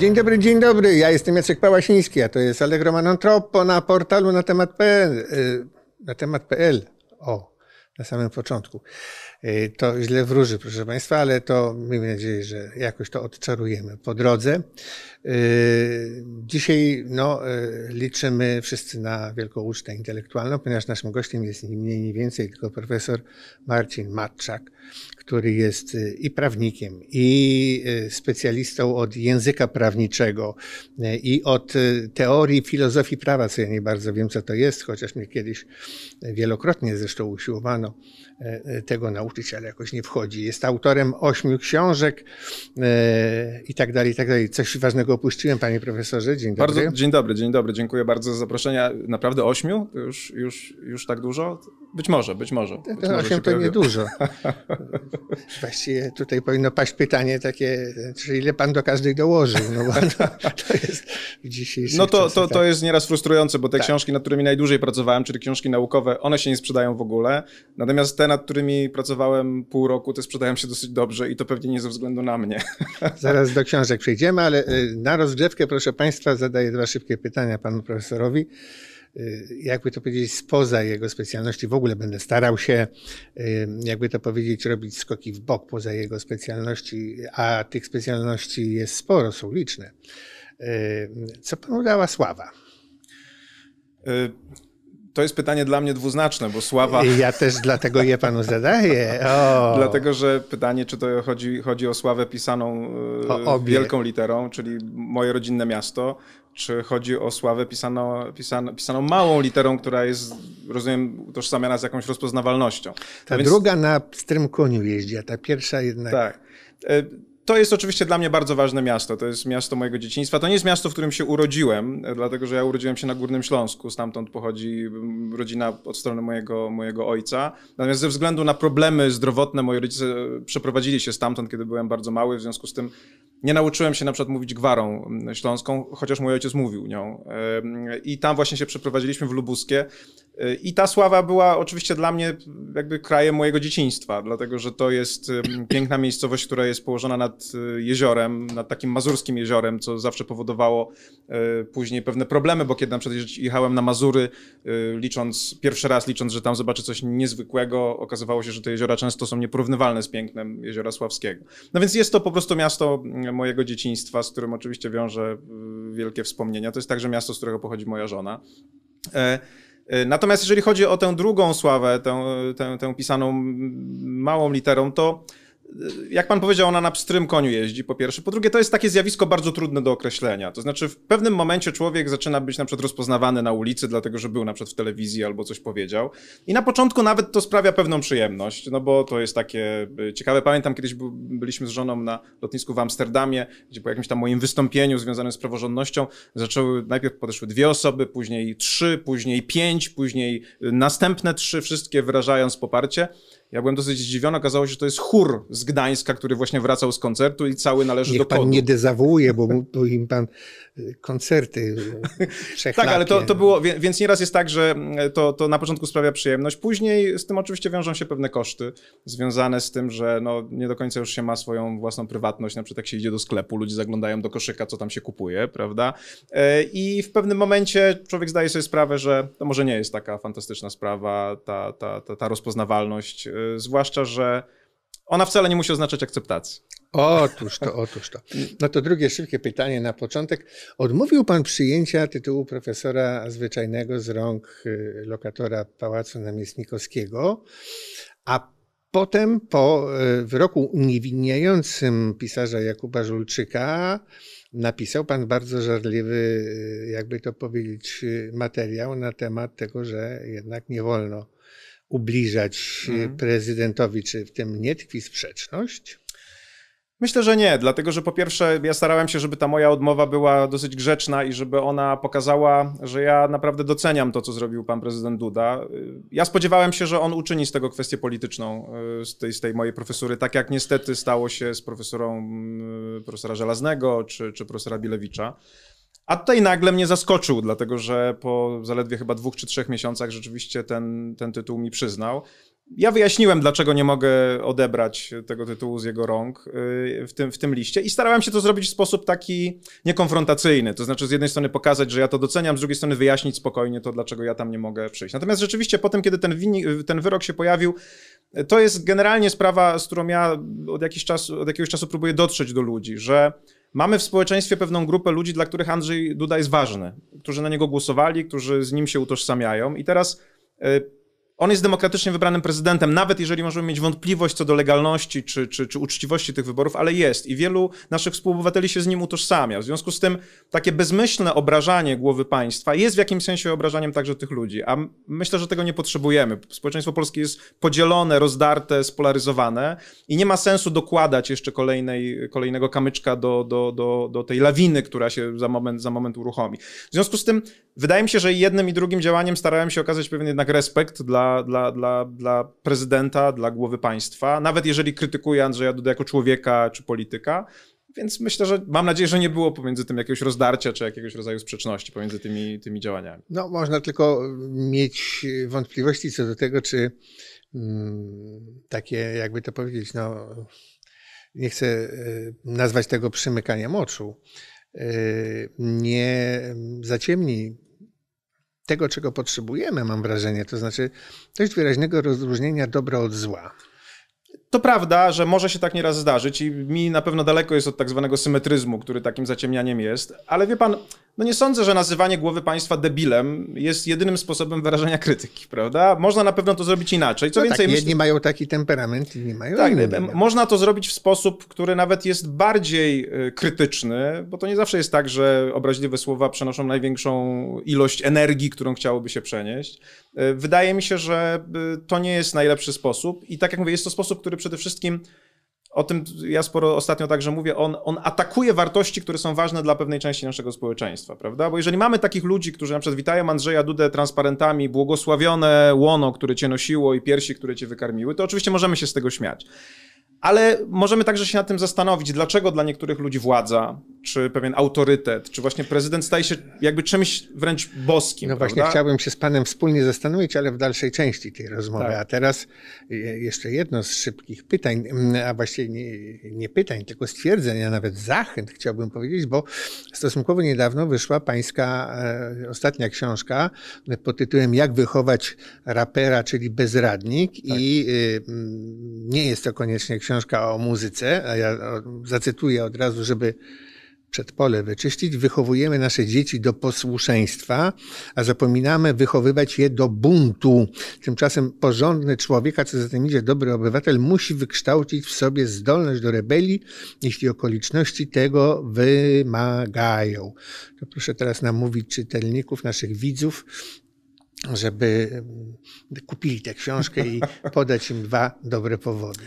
Dzień dobry, dzień dobry. Ja jestem Jacek Pałasiński, a to jest Allegro Manon Troppo na portalu na temat.pl. Y, na O, na samym początku. Y, to źle wróży, proszę Państwa, ale to miejmy nadzieję, że jakoś to odczarujemy po drodze. Y, dzisiaj no, liczymy wszyscy na wielką ucztę intelektualną, ponieważ naszym gościem jest nie mniej, nie więcej, tylko profesor Marcin Matczak, który jest y, i prawnikiem, i y, specjalistą od języka prawniczego, y, i od teorii filozofii prawa, co ja nie bardzo wiem, co to jest, chociaż mnie kiedyś wielokrotnie zresztą usiłowano tego nauczyć, ale jakoś nie wchodzi. Jest autorem ośmiu książek i tak dalej, i tak dalej. Coś ważnego opuściłem, panie profesorze. Dzień dobry. Bardzo, dzień dobry, dzień dobry. Dziękuję bardzo za zaproszenie. Naprawdę ośmiu? Już, już, już tak dużo? Być może, być może. Być to może 8 to niedużo. Właściwie tutaj powinno paść pytanie takie, czy ile pan do każdej dołożył? No bo to, to jest w dzisiejszym No to, to, to tak. jest nieraz frustrujące, bo te tak. książki, nad którymi najdłużej pracowałem, czyli książki naukowe, one się nie sprzedają w ogóle. Natomiast te, nad którymi pracowałem pół roku, te sprzedają się dosyć dobrze i to pewnie nie ze względu na mnie. Zaraz do książek przejdziemy, ale y, na rozgrzewkę, proszę państwa, zadaję dwa szybkie pytania panu profesorowi. Y, jakby to powiedzieć, spoza jego specjalności. W ogóle będę starał się, y, jakby to powiedzieć, robić skoki w bok poza jego specjalności, a tych specjalności jest sporo, są liczne. Y, co panu dała sława? To jest pytanie dla mnie dwuznaczne, bo sława. Ja też dlatego je panu zadaję. O. dlatego, że pytanie, czy to chodzi, chodzi o sławę pisaną o wielką literą, czyli moje rodzinne miasto, czy chodzi o sławę pisaną, pisaną, pisaną małą literą, która jest, rozumiem, utożsamiana z jakąś rozpoznawalnością. Ta więc... druga na pstrym koniu jeździ, a ta pierwsza jednak... Tak. E, to jest oczywiście dla mnie bardzo ważne miasto. To jest miasto mojego dzieciństwa. To nie jest miasto, w którym się urodziłem, dlatego że ja urodziłem się na Górnym Śląsku. Stamtąd pochodzi mm, rodzina od strony mojego, mojego ojca. Natomiast ze względu na problemy zdrowotne moi rodzice e, przeprowadzili się stamtąd, kiedy byłem bardzo mały. W związku z tym nie nauczyłem się na przykład mówić gwarą mm, śląską, chociaż mój ojciec mówił nią. E, mm, I tam właśnie się przeprowadziliśmy w Lubuskie. I ta sława była oczywiście dla mnie jakby krajem mojego dzieciństwa, dlatego że to jest piękna miejscowość, która jest położona nad e, jeziorem, nad takim mazurskim jeziorem, co zawsze powodowało e, później pewne problemy, bo kiedy na przykład jechałem na Mazury, e, licząc, pierwszy raz licząc, że tam zobaczę coś niezwykłego, okazywało się, że te jeziora często są nieporównywalne z pięknem Jeziora Sławskiego. No więc jest to po prostu miasto mm, mojego dzieciństwa, z którym oczywiście wiąże mm, wielkie wspomnienia. To jest także miasto, z którego pochodzi moja żona. E, natomiast jeżeli chodzi o tę drugą sławę, tę, tę, tę pisaną małą literą, to jak pan powiedział, ona na pstrym koniu jeździ, po pierwsze. Po drugie, to jest takie zjawisko bardzo trudne do określenia. To znaczy, w pewnym momencie człowiek zaczyna być na przykład rozpoznawany na ulicy, dlatego że był na przykład w telewizji albo coś powiedział. I na początku nawet to sprawia pewną przyjemność, no bo to jest takie y, ciekawe. Pamiętam, kiedyś byliśmy z żoną na lotnisku w Amsterdamie, gdzie po jakimś tam moim wystąpieniu związanym z praworządnością zaczęły, najpierw podeszły dwie osoby, później trzy, później pięć, później y, następne trzy, wszystkie wyrażając poparcie. Ja byłem dosyć zdziwiony, okazało się, że to jest chór z Gdańska, który właśnie wracał z koncertu i cały należy Niech do kodu. pan nie dezawuje, bo mówił im pan y, koncerty y, Tak, ale to, to no. było, więc nieraz jest tak, że mm, to, to na początku sprawia przyjemność, później z tym oczywiście wiążą się pewne koszty związane z tym, że no, nie do końca już się ma swoją własną prywatność, na przykład jak się idzie do sklepu, ludzie zaglądają do koszyka, co tam się kupuje, prawda? E, I w pewnym momencie człowiek zdaje sobie sprawę, że to może nie jest taka fantastyczna sprawa, ta, ta, ta, ta rozpoznawalność Y, zwłaszcza, że ona wcale nie musi oznaczać akceptacji. Otóż to, otóż to. No to drugie szybkie pytanie na początek. Odmówił pan przyjęcia tytułu profesora zwyczajnego z rąk y, lokatora Pałacu Namiestnikowskiego, a potem po y, wyroku uniewinniającym pisarza Jakuba Żulczyka napisał pan bardzo żarliwy, jakby to powiedzieć, materiał na temat tego, że jednak nie wolno ubliżać e, mhm. prezydentowi, czy w tym nie tkwi sprzeczność? Myślę, że nie, dlatego że po pierwsze, ja starałem się, żeby ta moja odmowa była dosyć grzeczna i żeby ona pokazała, że ja naprawdę doceniam to, co zrobił pan prezydent Duda. Ja spodziewałem się, że on uczyni z tego kwestię polityczną, e, z tej, z tej mojej profesury, tak jak niestety stało się z profesorą mm, e, profesora Żelaznego czy, czy profesora Bilewicza. A tutaj nagle mnie zaskoczył, dlatego że po zaledwie chyba dwóch czy trzech miesiącach rzeczywiście ten, ten tytuł mi przyznał. Ja wyjaśniłem, dlaczego nie mogę odebrać tego tytułu z jego rąk y, w tym, w tym liście i starałem się to zrobić w sposób taki niekonfrontacyjny. To znaczy, z jednej strony pokazać, że ja to doceniam, z drugiej strony wyjaśnić spokojnie to, dlaczego ja tam nie mogę przyjść. Natomiast rzeczywiście, potem, kiedy ten, ten wyrok się pojawił, to jest generalnie sprawa, z którą ja od, czas, od jakiegoś czasu próbuję dotrzeć do ludzi, że mamy w społeczeństwie pewną grupę ludzi, dla których Andrzej Duda jest ważny, którzy na niego głosowali, którzy z nim się utożsamiają. I teraz y, on jest demokratycznie wybranym prezydentem, nawet jeżeli możemy mieć wątpliwość co do legalności czy, czy, czy uczciwości tych wyborów, ale jest i wielu naszych współobywateli się z nim utożsamia. W związku z tym takie bezmyślne obrażanie głowy państwa jest w jakimś sensie obrażaniem także tych ludzi, a myślę, że tego nie potrzebujemy. Społeczeństwo polskie jest podzielone, rozdarte, spolaryzowane i nie ma sensu dokładać jeszcze kolejnej, kolejnego kamyczka do, do, do, do tej lawiny, która się za moment, za moment uruchomi. W związku z tym wydaje mi się, że jednym i drugim działaniem starałem się okazać pewien jednak respekt dla dla, dla, dla, prezydenta, dla głowy państwa, nawet jeżeli krytykuje Andrzeja Duda jako człowieka czy polityka. Więc myślę, że mam nadzieję, że nie było pomiędzy tym jakiegoś rozdarcia czy jakiegoś rodzaju sprzeczności pomiędzy tymi, tymi działaniami. No, można tylko mieć wątpliwości co do tego, czy mm, takie, jakby to powiedzieć, no, nie chcę y, nazwać tego przymykaniem oczu, y, nie zaciemni tego, czego potrzebujemy, mam wrażenie, to znaczy dość wyraźnego rozróżnienia dobra od zła. To prawda, że może się tak nieraz zdarzyć i mi na pewno daleko jest od tak zwanego symetryzmu, który takim zaciemnianiem jest, ale wie pan, no nie sądzę, że nazywanie głowy państwa debilem jest jedynym sposobem wyrażenia krytyki, prawda? Można na pewno to zrobić inaczej. Co no tak, więcej, tak, jedni mają taki temperament, inni mają tak, inny. Można to zrobić w sposób, który nawet jest bardziej y, krytyczny, bo to nie zawsze jest tak, że obraźliwe słowa przenoszą największą ilość energii, którą chciałoby się przenieść. Y, wydaje mi się, że y, to nie jest najlepszy sposób i tak jak mówię, jest to sposób, który przede wszystkim o tym ja sporo ostatnio także mówię, on, on atakuje wartości, które są ważne dla pewnej części naszego społeczeństwa, prawda? Bo jeżeli mamy takich ludzi, którzy na przykład witają Andrzeja Dudę transparentami, błogosławione łono, które cię nosiło i piersi, które cię wykarmiły, to oczywiście możemy się z tego śmiać. Ale możemy także się nad tym zastanowić, dlaczego dla niektórych ludzi władza, czy pewien autorytet, czy właśnie prezydent staje się jakby czymś wręcz boskim. No prawda? właśnie, chciałbym się z Panem wspólnie zastanowić, ale w dalszej części tej rozmowy. Tak. A teraz jeszcze jedno z szybkich pytań, mm, a właściwie nie, nie pytań, tylko stwierdzeń, a nawet zachęt chciałbym powiedzieć, bo stosunkowo niedawno wyszła Pańska e, ostatnia książka pod tytułem Jak wychować rapera, czyli bezradnik, tak. i y, mm, nie jest to koniecznie książka, książka o muzyce, a ja zacytuję od razu, żeby przedpole wyczyścić, wychowujemy nasze dzieci do posłuszeństwa, a zapominamy wychowywać je do buntu. Tymczasem porządny człowiek, a co za tym idzie dobry obywatel, musi wykształcić w sobie zdolność do rebelii, jeśli okoliczności tego wymagają. To proszę teraz namówić czytelników, naszych widzów, żeby mm, kupili tę książkę i podać im dwa dobre powody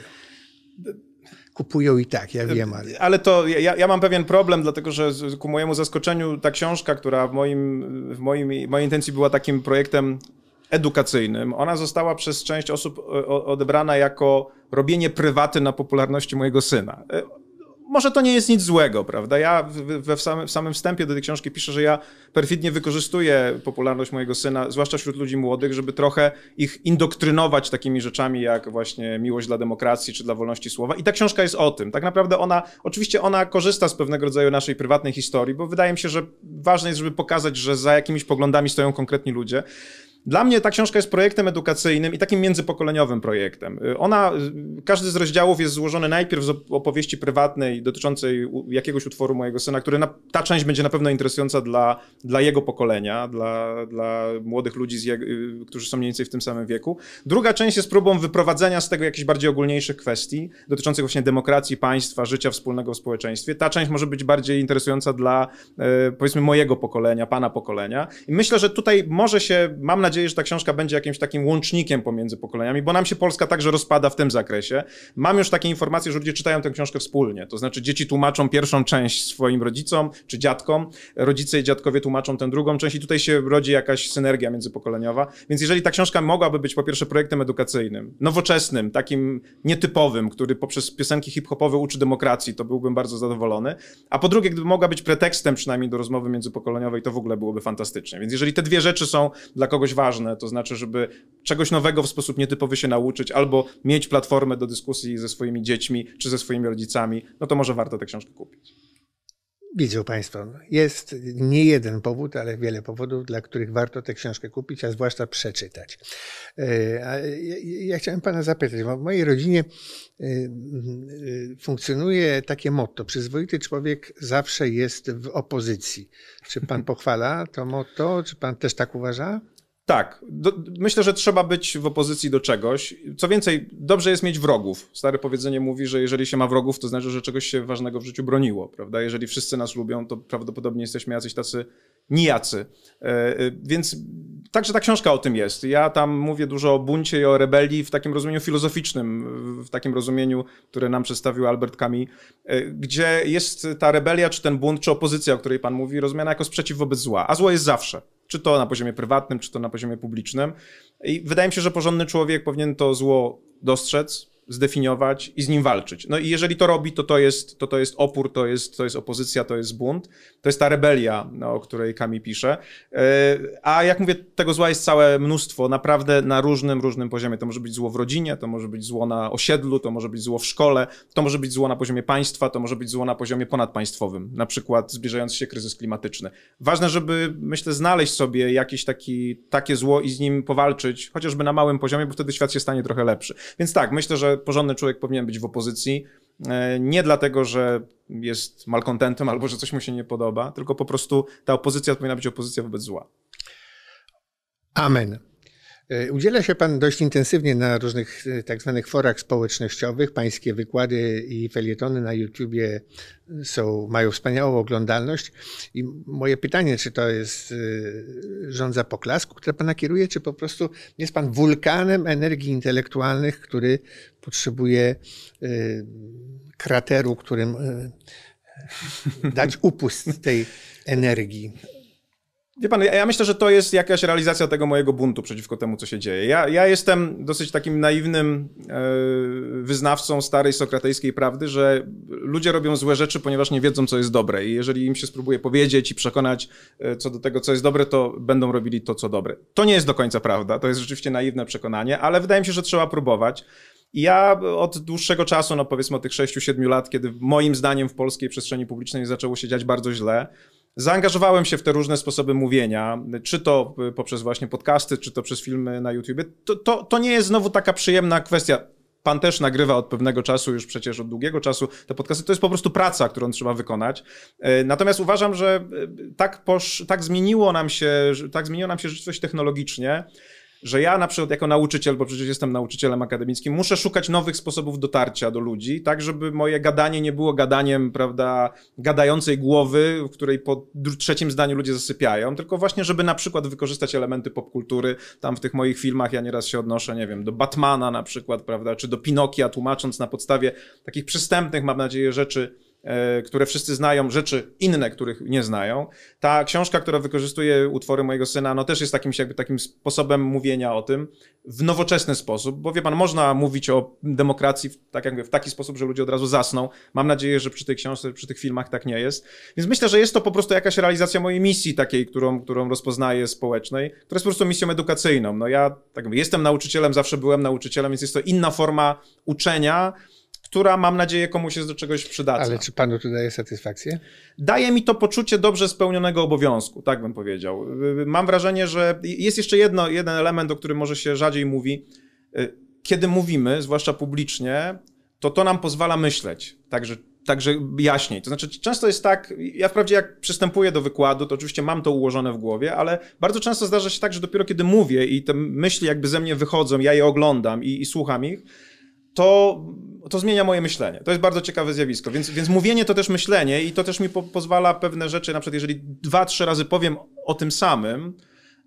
kupują i tak, ja wiem. Ale, ale to ja, ja mam pewien problem, dlatego że ku mojemu zaskoczeniu ta książka, która w, moim, w moim, mojej intencji była takim projektem edukacyjnym, ona została przez część osób e, odebrana jako robienie prywaty na popularności mojego syna. E, może to nie jest nic złego, prawda? Ja we w samym, w samym wstępie do tej książki piszę, że ja perfidnie wykorzystuję popularność mojego syna, zwłaszcza wśród ludzi młodych, żeby trochę ich indoktrynować takimi rzeczami jak właśnie miłość dla demokracji czy dla wolności słowa. I ta książka jest o tym. Tak naprawdę ona, oczywiście ona korzysta z pewnego rodzaju naszej prywatnej historii, bo wydaje mi się, że ważne jest, żeby pokazać, że za jakimiś poglądami stoją konkretni ludzie. Dla mnie ta książka jest projektem edukacyjnym i takim międzypokoleniowym projektem. Y, ona, y, każdy z rozdziałów jest złożony najpierw z opowieści prywatnej dotyczącej jakiegoś utworu mojego syna, który na, ta część będzie na pewno interesująca dla, dla jego pokolenia, dla, dla młodych ludzi, y, którzy są mniej więcej w tym samym wieku. Druga część jest próbą wyprowadzenia z tego jakichś bardziej ogólniejszych kwestii dotyczących właśnie demokracji, państwa, życia wspólnego w społeczeństwie. Ta część może być bardziej interesująca dla, powiedzmy, mojego pokolenia, pana pokolenia. I myślę, że tutaj może się, mam nadzieję, nadzieję, że ta książka będzie jakimś takim łącznikiem pomiędzy pokoleniami, bo nam się Polska także rozpada w tym zakresie. Mam już takie informacje, że ludzie czytają tę książkę wspólnie, to znaczy dzieci tłumaczą pierwszą część swoim rodzicom czy dziadkom, rodzice i dziadkowie tłumaczą tę drugą część i tutaj się rodzi jakaś synergia międzypokoleniowa. Więc jeżeli ta książka mogłaby być po pierwsze projektem edukacyjnym, nowoczesnym, takim nietypowym, który poprzez piosenki hip-hopowe uczy demokracji, to byłbym bardzo zadowolony. A po drugie, gdyby mogła być pretekstem przynajmniej do rozmowy międzypokoleniowej, to w ogóle byłoby fantastycznie. Więc jeżeli te dwie rzeczy są dla kogoś ważne, to znaczy, żeby czegoś nowego w sposób nietypowy się nauczyć, albo mieć platformę do dyskusji ze swoimi dziećmi czy ze swoimi rodzicami, no to może warto tę książkę kupić. Widzą Państwo, jest nie jeden powód, ale wiele powodów, dla których warto tę książkę kupić, a zwłaszcza przeczytać. E, ja chciałem Pana zapytać, bo w mojej rodzinie e, e, funkcjonuje takie motto: przyzwoity człowiek zawsze jest w opozycji. Czy Pan pochwala to motto? Czy Pan też tak uważa? Tak, do, myślę, że trzeba być w opozycji do czegoś. Co więcej, dobrze jest mieć wrogów. Stare powiedzenie mówi, że jeżeli się ma wrogów, to znaczy, że czegoś się ważnego w życiu broniło, prawda? Jeżeli wszyscy nas lubią, to prawdopodobnie jesteśmy jacyś tacy nijacy. E, e, więc także ta książka o tym jest. Ja tam mówię dużo o buncie i o rebelii w takim rozumieniu filozoficznym, w takim rozumieniu, które nam przedstawił Albert Camus, e, gdzie jest ta rebelia, czy ten bunt, czy opozycja, o której pan mówi, rozumiana jako sprzeciw wobec zła. A zło jest zawsze czy to na poziomie prywatnym, czy to na poziomie publicznym. I wydaje mi się, że porządny człowiek powinien to zło dostrzec, zdefiniować i z nim walczyć. No i jeżeli to robi, to to jest, to to jest opór, to jest, to jest opozycja, to jest bunt, to jest ta rebelia, no, o której Kami pisze. E, a jak mówię, tego zła jest całe mnóstwo, naprawdę na różnym, różnym poziomie. To może być zło w rodzinie, to może być zło na osiedlu, to może być zło w szkole, to może być zło na poziomie państwa, to może być zło na poziomie ponadpaństwowym, na przykład zbliżający się kryzys klimatyczny. Ważne, żeby, myślę, znaleźć sobie jakieś taki, takie zło i z nim powalczyć, chociażby na małym poziomie, bo wtedy świat się stanie trochę lepszy. Więc tak, myślę, że porządny człowiek powinien być w opozycji. E, nie dlatego, że jest malkontentem albo że coś mu się nie podoba, tylko po prostu ta opozycja powinna być opozycja wobec zła. Amen. E, udziela się Pan dość intensywnie na różnych e, tak zwanych forach społecznościowych. Pańskie wykłady i felietony na YouTubie e, są, mają wspaniałą oglądalność. I moje pytanie, czy to jest rządza poklasku, które Pana kieruje, czy po prostu jest Pan wulkanem energii intelektualnych, który potrzebuje krateru, którym dać upust tej energii? Wie pan, ja myślę, że to jest jakaś realizacja tego mojego buntu przeciwko temu, co się dzieje. Ja, ja jestem dosyć takim naiwnym e, wyznawcą starej sokratejskiej prawdy, że ludzie robią złe rzeczy, ponieważ nie wiedzą, co jest dobre. I jeżeli im się spróbuje powiedzieć i przekonać e, co do tego, co jest dobre, to będą robili to, co dobre. To nie jest do końca prawda, to jest rzeczywiście naiwne przekonanie, ale wydaje mi się, że trzeba próbować. I ja od dłuższego czasu, no powiedzmy od tych 6-7 lat, kiedy moim zdaniem w polskiej przestrzeni publicznej zaczęło się dziać bardzo źle, Zaangażowałem się w te różne sposoby mówienia, czy to y, poprzez właśnie podcasty, czy to przez filmy na YouTube. To, to, to nie jest znowu taka przyjemna kwestia. Pan też nagrywa od pewnego czasu, już przecież od długiego czasu te podcasty. To jest po prostu praca, którą trzeba wykonać. Y, natomiast uważam, że y, tak, posz, tak zmieniło nam się, tak zmieniła nam się rzeczywistość technologicznie, że ja na przykład jako nauczyciel, bo przecież jestem nauczycielem akademickim, muszę szukać nowych sposobów dotarcia do ludzi, tak żeby moje gadanie nie było gadaniem, prawda, gadającej głowy, w której po trzecim zdaniu ludzie zasypiają, tylko właśnie, żeby na przykład wykorzystać elementy popkultury. Tam w tych moich filmach ja nieraz się odnoszę, nie wiem, do Batmana na przykład, prawda, czy do Pinokia, tłumacząc na podstawie takich przystępnych, mam nadzieję, rzeczy, E, które wszyscy znają, rzeczy inne, których nie znają. Ta książka, która wykorzystuje utwory mojego syna, no też jest takim, jakby takim sposobem mówienia o tym w nowoczesny sposób, bo wie pan, można mówić o demokracji w, tak jakby w taki sposób, że ludzie od razu zasną. Mam nadzieję, że przy tej książce, przy tych filmach tak nie jest. Więc myślę, że jest to po prostu jakaś realizacja mojej misji takiej, którą, którą rozpoznaję społecznej, która jest po prostu misją edukacyjną. No ja tak jakby, jestem nauczycielem, zawsze byłem nauczycielem, więc jest to inna forma uczenia, która mam nadzieję komuś jest do czegoś przydatna. Ale czy panu to daje satysfakcję? Daje mi to poczucie dobrze spełnionego obowiązku, tak bym powiedział. Mam wrażenie, że jest jeszcze jedno, jeden element, o którym może się rzadziej mówi. Kiedy mówimy, zwłaszcza publicznie, to to nam pozwala myśleć. Także Także jaśniej. To znaczy, często jest tak, ja wprawdzie jak przystępuję do wykładu, to oczywiście mam to ułożone w głowie, ale bardzo często zdarza się tak, że dopiero kiedy mówię i te myśli jakby ze mnie wychodzą, ja je oglądam i, i słucham ich, to, to zmienia moje myślenie. To jest bardzo ciekawe zjawisko. Więc, więc mówienie to też myślenie i to też mi po, pozwala pewne rzeczy, na przykład jeżeli dwa, trzy razy powiem o tym samym,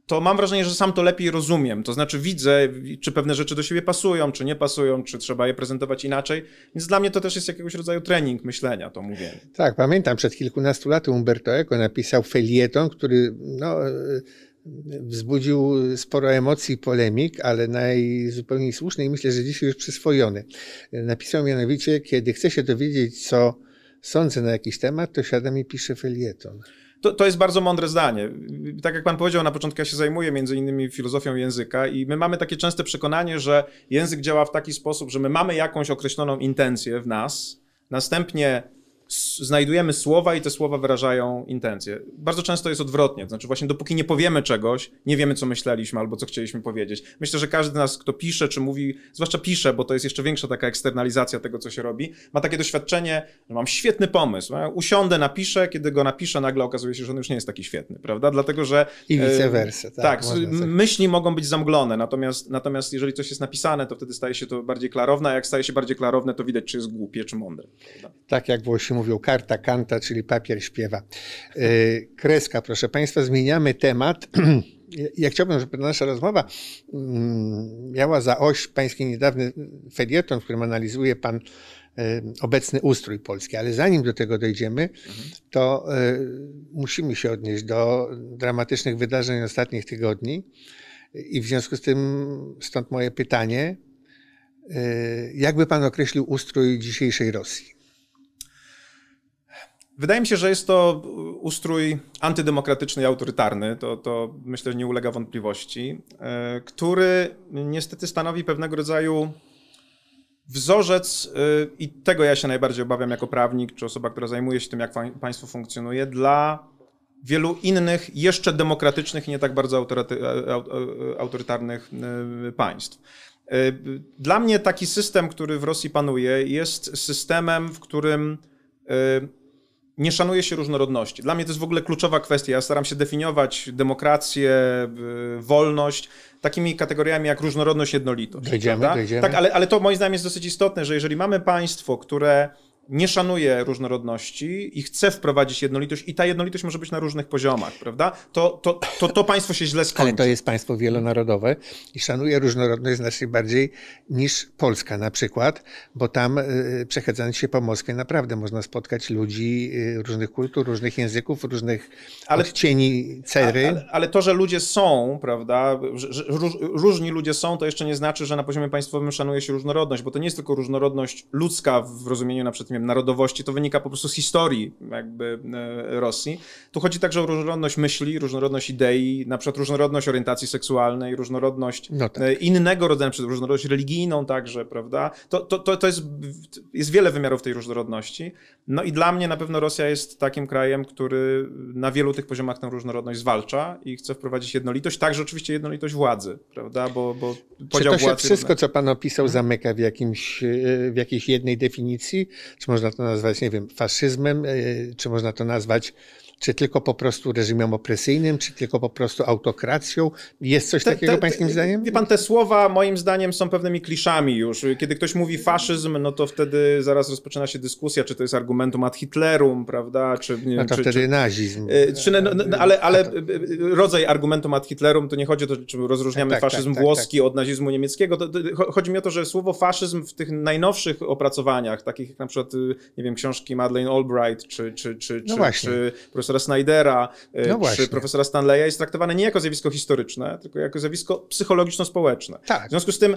to mam wrażenie, że sam to lepiej rozumiem. To znaczy widzę, czy pewne rzeczy do siebie pasują, czy nie pasują, czy trzeba je prezentować inaczej. Więc dla mnie to też jest jakiegoś rodzaju trening myślenia, to mówienie. Tak, pamiętam, przed kilkunastu laty Umberto Eco napisał felieton, który no, wzbudził sporo emocji i polemik, ale najzupełniej słuszny i myślę, że dzisiaj już przyswojony. Napisał mianowicie, kiedy chce się dowiedzieć, co sądzę na jakiś temat, to siadam i piszę felieton. To, to jest bardzo mądre zdanie. Tak jak pan powiedział, na początku ja się zajmuję między innymi filozofią języka i my mamy takie częste przekonanie, że język działa w taki sposób, że my mamy jakąś określoną intencję w nas, następnie znajdujemy słowa i te słowa wyrażają intencje. Bardzo często jest odwrotnie, to znaczy właśnie dopóki nie powiemy czegoś, nie wiemy co myśleliśmy albo co chcieliśmy powiedzieć. Myślę, że każdy z nas, kto pisze czy mówi, zwłaszcza pisze, bo to jest jeszcze większa taka eksternalizacja tego, co się robi, ma takie doświadczenie, że mam świetny pomysł, usiądę, napiszę, kiedy go napiszę, nagle okazuje się, że on już nie jest taki świetny, prawda? Dlatego, że... I vice versa. Tak, tak myśli mogą być zamglone, natomiast, natomiast jeżeli coś jest napisane, to wtedy staje się to bardziej klarowne, a jak staje się bardziej klarowne, to widać, czy jest głupie, czy mądre. Prawda? Tak jak było się mówią, karta kanta, czyli papier śpiewa. E, kreska, proszę Państwa, zmieniamy temat. Ja chciałbym, żeby nasza rozmowa mm, miała za oś pański niedawny felieton, w którym analizuje pan e, obecny ustrój Polski. Ale zanim do tego dojdziemy, to e, musimy się odnieść do dramatycznych wydarzeń ostatnich tygodni. I w związku z tym stąd moje pytanie, jakby pan określił ustrój dzisiejszej Rosji? Wydaje mi się, że jest to ustrój antydemokratyczny i autorytarny, to, to myślę, że nie ulega wątpliwości, e, który niestety stanowi pewnego rodzaju wzorzec, e, i tego ja się najbardziej obawiam jako prawnik, czy osoba, która zajmuje się tym, jak państwo funkcjonuje, dla wielu innych, jeszcze demokratycznych i nie tak bardzo e, autorytarnych państw. Dla mnie taki system, który w Rosji panuje, jest systemem, w którym nie szanuje się różnorodności. Dla mnie to jest w ogóle kluczowa kwestia. Ja staram się definiować demokrację, y, wolność takimi kategoriami jak różnorodność, jednolitość. Dojdziemy, dojdziemy. Tak, ale, ale to moim zdaniem jest dosyć istotne, że jeżeli mamy państwo, które nie szanuje różnorodności i chce wprowadzić jednolitość i ta jednolitość może być na różnych poziomach, prawda? To to, to, to państwo się źle skończy. Ale to jest państwo wielonarodowe i szanuje różnorodność znacznie bardziej niż Polska na przykład, bo tam y, przechadzając się po Moskwie naprawdę można spotkać ludzi y, różnych kultur, różnych języków, różnych ale, odcieni cery. Ale, ale, to, że ludzie są, prawda, że różni ludzie są, to jeszcze nie znaczy, że na poziomie państwowym szanuje się różnorodność, bo to nie jest tylko różnorodność ludzka w rozumieniu na przykład wiem, narodowości, to wynika po prostu z historii jakby e, Rosji. Tu chodzi także o różnorodność myśli, różnorodność idei, na przykład różnorodność orientacji seksualnej, różnorodność no tak. E, innego rodzaju, różnorodność religijną także, prawda? To, to, to, to jest, jest wiele wymiarów tej różnorodności. No i dla mnie na pewno Rosja jest takim krajem, który na wielu tych poziomach tę różnorodność zwalcza i chce wprowadzić jednolitość, także oczywiście jednolitość władzy, prawda? Bo, bo podział Czy to się władzy... wszystko, co pan opisał, mhm. zamyka w, jakimś, e, w jakiejś jednej definicji? Czy można to nazwać, nie wiem, faszyzmem, e, czy można to nazwać czy tylko po prostu reżimem opresyjnym, czy tylko po prostu autokracją? Jest coś te, takiego te, pańskim zdaniem? Wie pan, te słowa moim zdaniem są pewnymi kliszami już. Kiedy ktoś mówi faszyzm, no to wtedy zaraz rozpoczyna się dyskusja, czy to jest argumentum ad Hitlerum, prawda? Czy, nie no to czy, wtedy czy, nazizm. E, czy, no, no, no, ale, ale e, e, rodzaj argumentum ad Hitlerum, to nie chodzi o to, czy rozróżniamy tak, tak faszyzm tak, tak. włoski tak, od nazizmu niemieckiego. To, to, chodzi mi o to, że słowo faszyzm w tych najnowszych opracowaniach, takich jak na przykład, y, nie wiem, książki Madeleine Albright, czy, czy, czy, no czy, czy profesor profesora Snydera e, no czy profesora Stanleya jest traktowane nie jako zjawisko historyczne, tylko jako zjawisko psychologiczno-społeczne. Tak. W związku z tym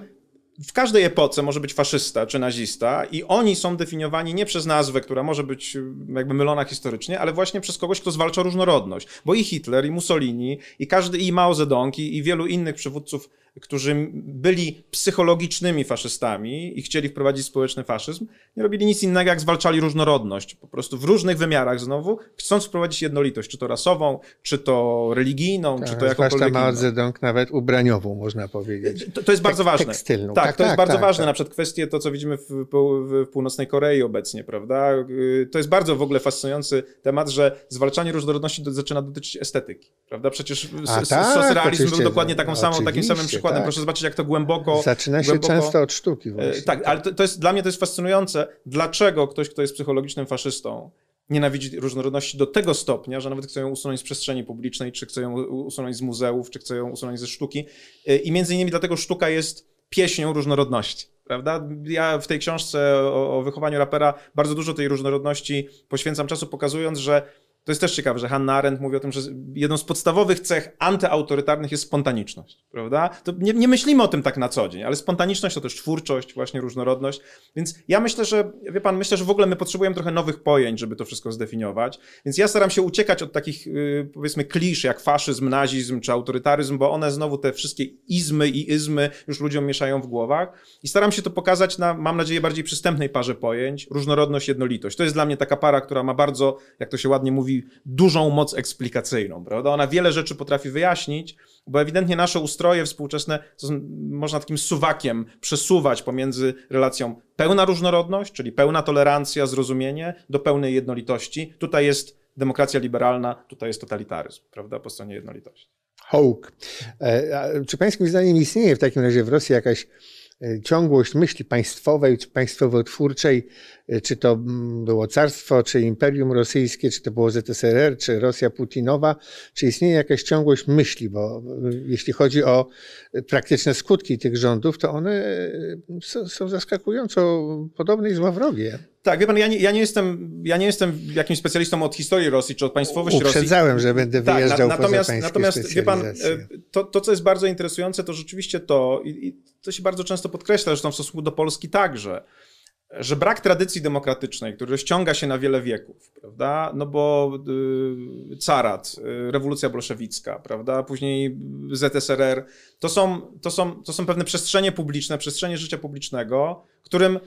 w każdej epoce może być faszysta czy nazista, i oni są definiowani nie przez nazwę, która może być e, jakby mylona historycznie, ale właśnie przez kogoś, kto zwalcza różnorodność. Bo i Hitler, i Mussolini, i każdy, i Mao Zedong, i, i wielu innych przywódców którzy byli psychologicznymi faszystami i chcieli wprowadzić społeczny faszyzm, nie robili nic innego, jak zwalczali różnorodność. Po prostu w różnych wymiarach znowu, chcąc wprowadzić jednolitość, czy to rasową, czy to religijną, tak, czy to tak, jakąkolwiek Mao Zedong nawet ubraniową, można powiedzieć. To, to jest tak, bardzo ważne. Tekstylną. Tak, tak to tak, jest bardzo tak, ważne. Na przykład kwestie to, co widzimy w, w, Północnej Korei obecnie, prawda? Y, to jest bardzo w ogóle fascynujący temat, że zwalczanie różnorodności do, zaczyna dotyczyć estetyki, prawda? Przecież tak, socrealizm był dokładnie taką samą, takim samym przykładem. Tak. Proszę zobaczyć, jak to głęboko. Zaczyna się głęboko... często od sztuki. E, właśnie. Tak, ale to, to, jest, dla mnie to jest fascynujące. Dlaczego ktoś, kto jest psychologicznym faszystą, nienawidzi różnorodności do tego stopnia, że nawet chce ją usunąć z przestrzeni publicznej, czy chce ją usunąć z muzeów, czy chce ją usunąć ze sztuki. E, I między innymi dlatego sztuka jest pieśnią różnorodności. Prawda? Ja w tej książce o, o wychowaniu rapera bardzo dużo tej różnorodności poświęcam czasu, pokazując, że to jest też ciekawe, że Hannah Arendt mówi o tym, że jedną z podstawowych cech antyautorytarnych jest spontaniczność, prawda? To nie, nie, myślimy o tym tak na co dzień, ale spontaniczność to też twórczość, właśnie różnorodność. Więc ja myślę, że, wie pan, myślę, że w ogóle my potrzebujemy trochę nowych pojęć, żeby to wszystko zdefiniować. Więc ja staram się uciekać od takich, y, powiedzmy, klisz jak faszyzm, nazizm czy autorytaryzm, bo one znowu te wszystkie izmy i izmy już ludziom mieszają w głowach. I staram się to pokazać na, mam nadzieję, bardziej przystępnej parze pojęć, różnorodność, jednolitość. To jest dla mnie taka para, która ma bardzo, jak to się ładnie mówi, dużą moc eksplikacyjną, prawda? Ona wiele rzeczy potrafi wyjaśnić, bo ewidentnie nasze ustroje współczesne są, można takim suwakiem przesuwać pomiędzy relacją pełna różnorodność, czyli pełna tolerancja, zrozumienie, do pełnej jednolitości. Tutaj jest demokracja liberalna, tutaj jest totalitaryzm, prawda, po stronie jednolitości. Hołk. E, czy pańskim zdaniem istnieje w takim razie w Rosji jakaś E, ciągłość myśli państwowej, czy państwowotwórczej, e, czy to mm, było carstwo, czy imperium rosyjskie, czy to było ZSRR, czy Rosja Putinowa, czy istnieje jakaś ciągłość myśli, bo e, jeśli chodzi o praktyczne skutki tych rządów, to one są, zaskakująco podobne i wrogie. Tak, wie pan, ja nie, ja nie, jestem, ja nie jestem jakimś specjalistą od historii Rosji czy od państwowości Uprzedzałem, Rosji. Uprzedzałem, że będę wyjeżdżał tak, na, natomiast, poza Natomiast, wie pan, e, to, to, co jest bardzo interesujące, to rzeczywiście to, i, i to się bardzo często podkreśla, zresztą w stosunku do Polski także, że brak tradycji demokratycznej, który ściąga się na wiele wieków, prawda? No bo y, carat, y, rewolucja bolszewicka, prawda? Później ZSRR, to są, to, są, to są pewne przestrzenie publiczne, przestrzenie życia publicznego, którym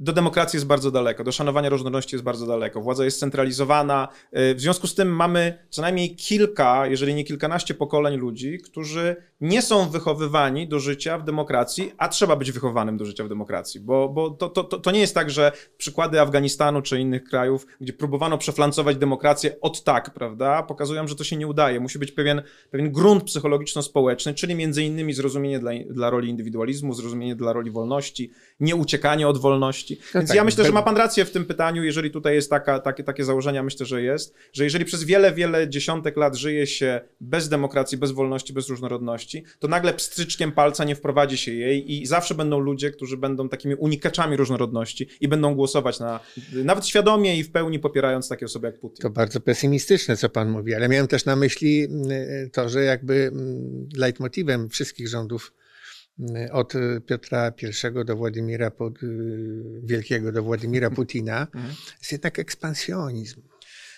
do demokracji jest bardzo daleko, do szanowania różnorodności jest bardzo daleko. Władza jest centralizowana. E, w związku z tym mamy co najmniej kilka, jeżeli nie kilkanaście pokoleń ludzi, którzy nie są wychowywani do życia w demokracji, a trzeba być wychowanym do życia w demokracji, bo, bo to, to, to, nie jest tak, że przykłady Afganistanu czy innych krajów, gdzie próbowano przeflancować demokrację od tak, prawda, pokazują, że to się nie udaje. Musi być pewien, pewien grunt psychologiczno-społeczny, czyli między innymi zrozumienie dla, dla roli indywidualizmu, zrozumienie dla roli wolności, nie uciekanie od wolności, no Więc tak, ja myślę, że ma pan rację w tym pytaniu, jeżeli tutaj jest taka, takie, takie założenia, myślę, że jest, że jeżeli przez wiele, wiele dziesiątek lat żyje się bez demokracji, bez wolności, bez różnorodności, to nagle pstryczkiem palca nie wprowadzi się jej i zawsze będą ludzie, którzy będą takimi unikaczami różnorodności i będą głosować na, nawet świadomie i w pełni popierając takie osoby jak Putin. To bardzo pesymistyczne, co pan mówi, ale miałem też na myśli mm, to, że jakby mm, leitmotivem wszystkich rządów Y, od y, Piotra I do Władimira, y, Wielkiego do Władimira mhm. Putina, mhm. jest jednak ekspansjonizm.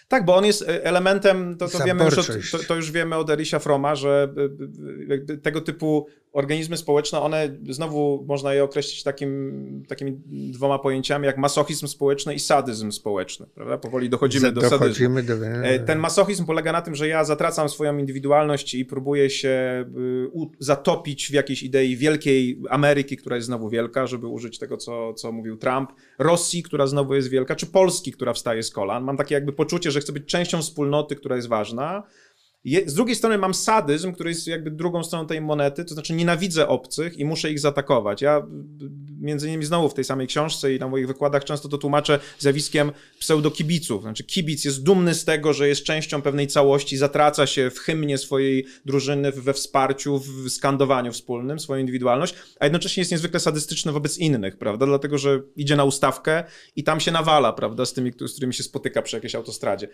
Tak, bo on jest e, elementem, to, to wiemy już od, to, to, już wiemy od Elisia Froma, że e, e, tego typu organizmy społeczne, one znowu można je określić takim, takimi dwoma pojęciami jak masochizm społeczny i sadyzm społeczny. Prawda? Powoli dochodzimy, do sadyzmu. Do... E, ten masochizm polega na tym, że ja zatracam swoją indywidualność i próbuję się y, zatopić w jakiejś idei wielkiej Ameryki, która jest znowu wielka, żeby użyć tego, co, co mówił Trump, Rosji, która znowu jest wielka, czy Polski, która wstaje z kolan. Mam takie jakby poczucie, że chcę być częścią wspólnoty, która jest ważna. Je, z drugiej strony mam sadyzm, który jest jakby drugą stroną tej monety, to znaczy nienawidzę obcych i muszę ich zaatakować. Ja między innymi znowu w tej samej książce i na moich wykładach często to tłumaczę zjawiskiem pseudokibiców. Znaczy kibic jest dumny z tego, że jest częścią pewnej całości, zatraca się w hymnie swojej drużyny, we wsparciu, w skandowaniu wspólnym, swoją indywidualność, a jednocześnie jest niezwykle sadystyczny wobec innych, prawda? Dlatego, że idzie na ustawkę i tam się nawala, prawda, z tymi, z którymi się spotyka przy jakiejś autostradzie.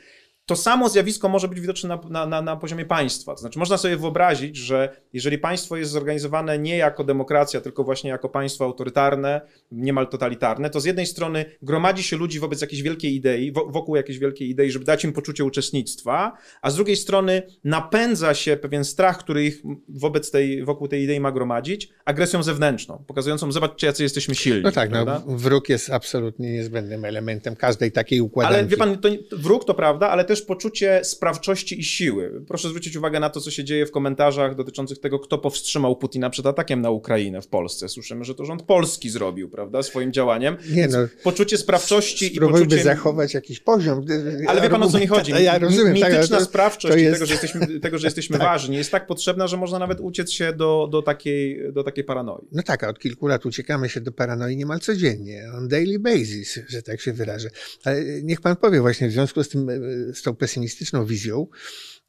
To samo zjawisko może być widoczne na, na, na, poziomie państwa. To znaczy, można sobie wyobrazić, że jeżeli państwo jest zorganizowane nie jako demokracja, tylko właśnie jako państwo autorytarne, totalitarne, niemal totalitarne, to z jednej strony gromadzi się ludzi wobec jakiejś wielkiej idei, wokół jakiejś wielkiej idei, żeby dać im poczucie uczestnictwa, a z drugiej strony napędza się pewien strach, który ich wobec tej, wokół tej idei ma gromadzić, agresją zewnętrzną, pokazującą, zobaczcie, jacy jesteśmy silni. No tak, no, wróg jest absolutnie niezbędnym elementem każdej takiej układanki. Ale wie pan, to, wróg to prawda, ale też poczucie sprawczości i siły. Proszę zwrócić uwagę na to, co się dzieje w komentarzach dotyczących tego, kto powstrzymał Putina przed atakiem na Ukrainę w Polsce. Słyszymy, że to rząd polski zrobił, prawda, swoim działaniem. Nie no, poczucie sprawczości i poczucie... zachować jakiś poziom. Ale wie pan o co mi chodzi? No, ja rozumiem. Tak, mityczna tak, sprawczość jest... tego, że jesteśmy, tego, że jesteśmy tak. ważni jest tak potrzebna, że można nawet uciec się do, do, takiej, do takiej paranoi. No tak, a od kilku lat uciekamy się do paranoi niemal codziennie, on daily basis, że tak się wyrażę. Ale niech pan powie właśnie w związku z tym, e, z tą pesymistyczną wizją,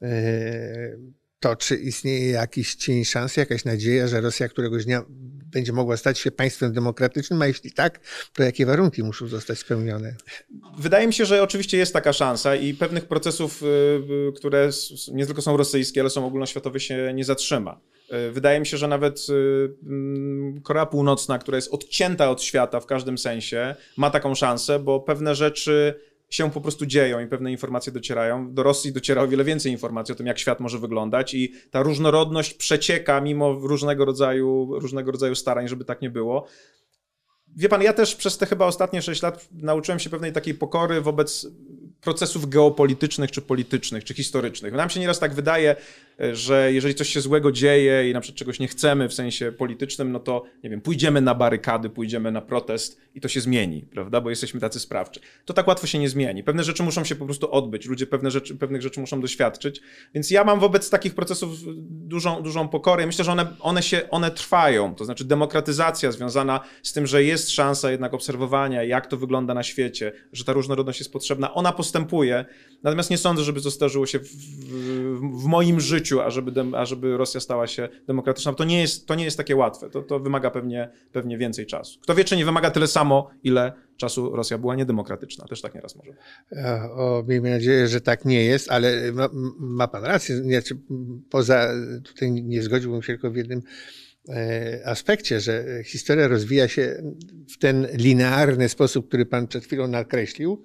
e, to, czy istnieje jakiś cień szansy, jakaś nadzieja, że Rosja któregoś dnia będzie mogła stać się państwem demokratycznym, a jeśli tak, to jakie warunki muszą zostać spełnione? Wydaje mi się, że oczywiście jest taka szansa i pewnych procesów, y, y, które nie tylko są rosyjskie, ale są ogólnoświatowe, się nie zatrzyma. Y, wydaje mi się, że nawet mm, Korea Północna, która jest odcięta od świata w każdym sensie, ma taką szansę, bo pewne rzeczy się po prostu dzieją i pewne informacje docierają. Do Rosji dociera o wiele więcej informacji o tym, jak świat może wyglądać i ta różnorodność przecieka mimo różnego rodzaju, różnego rodzaju starań, żeby tak nie było. Wie pan, ja też przez te chyba ostatnie 6 lat nauczyłem się pewnej takiej pokory wobec procesów geopolitycznych, czy politycznych, czy historycznych. Nam się nieraz tak wydaje, że jeżeli coś się złego dzieje i na przykład czegoś nie chcemy w sensie politycznym, no to nie wiem, pójdziemy na barykady, pójdziemy na protest i to się zmieni, prawda? Bo jesteśmy tacy sprawczy. To tak łatwo się nie zmieni. Pewne rzeczy muszą się po prostu odbyć, ludzie pewne rzeczy, pewnych rzeczy muszą doświadczyć. Więc ja mam wobec takich procesów dużą, dużą pokorę. Myślę, że one, one, się, one trwają. To znaczy demokratyzacja związana z tym, że jest szansa jednak obserwowania, jak to wygląda na świecie, że ta różnorodność jest potrzebna, ona postępuje. Natomiast nie sądzę, żeby to zdarzyło się w, w, w moim życiu życiu, ażeby, dem, ażeby Rosja stała się demokratyczna. To nie jest, to nie jest takie łatwe. To, to wymaga pewnie, pewnie więcej czasu. Kto wie, czy nie wymaga tyle samo, ile czasu Rosja była niedemokratyczna. Też tak nieraz może. E, o, miejmy nadzieję, że tak nie jest, ale ma, ma pan rację. poza, tutaj nie zgodziłbym się tylko w jednym e, aspekcie, że historia rozwija się w ten linearny sposób, który pan przed chwilą nakreślił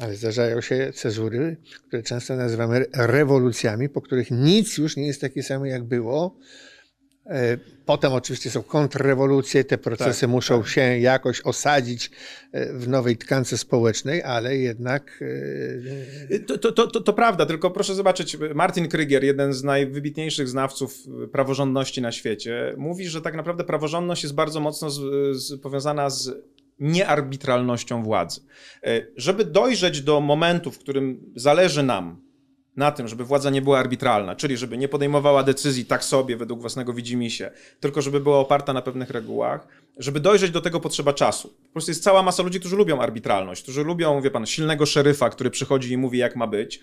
ale zdarzają się cezury, które często nazywamy rewolucjami, po których nic już nie jest takie samo, jak było. E, potem oczywiście są kontrrewolucje, te procesy tak, muszą tak. się jakoś osadzić e, w nowej tkance społecznej, ale jednak. E, to, to, to, to, prawda, tylko proszę zobaczyć, Martin Krygier, jeden z najwybitniejszych znawców praworządności na świecie, mówi, że tak naprawdę praworządność jest bardzo mocno z, z, powiązana z niearbitralnością władzy. E, żeby dojrzeć do momentu, w którym zależy nam na tym, żeby władza nie była arbitralna, czyli żeby nie podejmowała decyzji tak sobie według własnego widzimisię, tylko żeby była oparta na pewnych regułach, żeby dojrzeć do tego potrzeba czasu. Po prostu jest cała masa ludzi, którzy lubią arbitralność, którzy lubią, wie pan, silnego szeryfa, który przychodzi i mówi, jak ma być.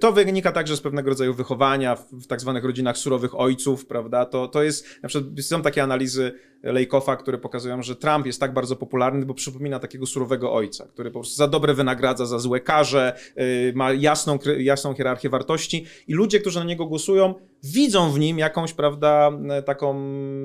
To wynika także z pewnego rodzaju wychowania w, w tak zwanych rodzinach surowych ojców, prawda? To, to jest, na przykład są takie analizy Lejkofa, które pokazują, że Trump jest tak bardzo popularny, bo przypomina takiego surowego ojca, który po prostu za dobre wynagradza, za złe karze, yy, ma jasną, jasną hierarchię wartości i ludzie, którzy na niego głosują, widzą w nim jakąś, prawda, e, taką,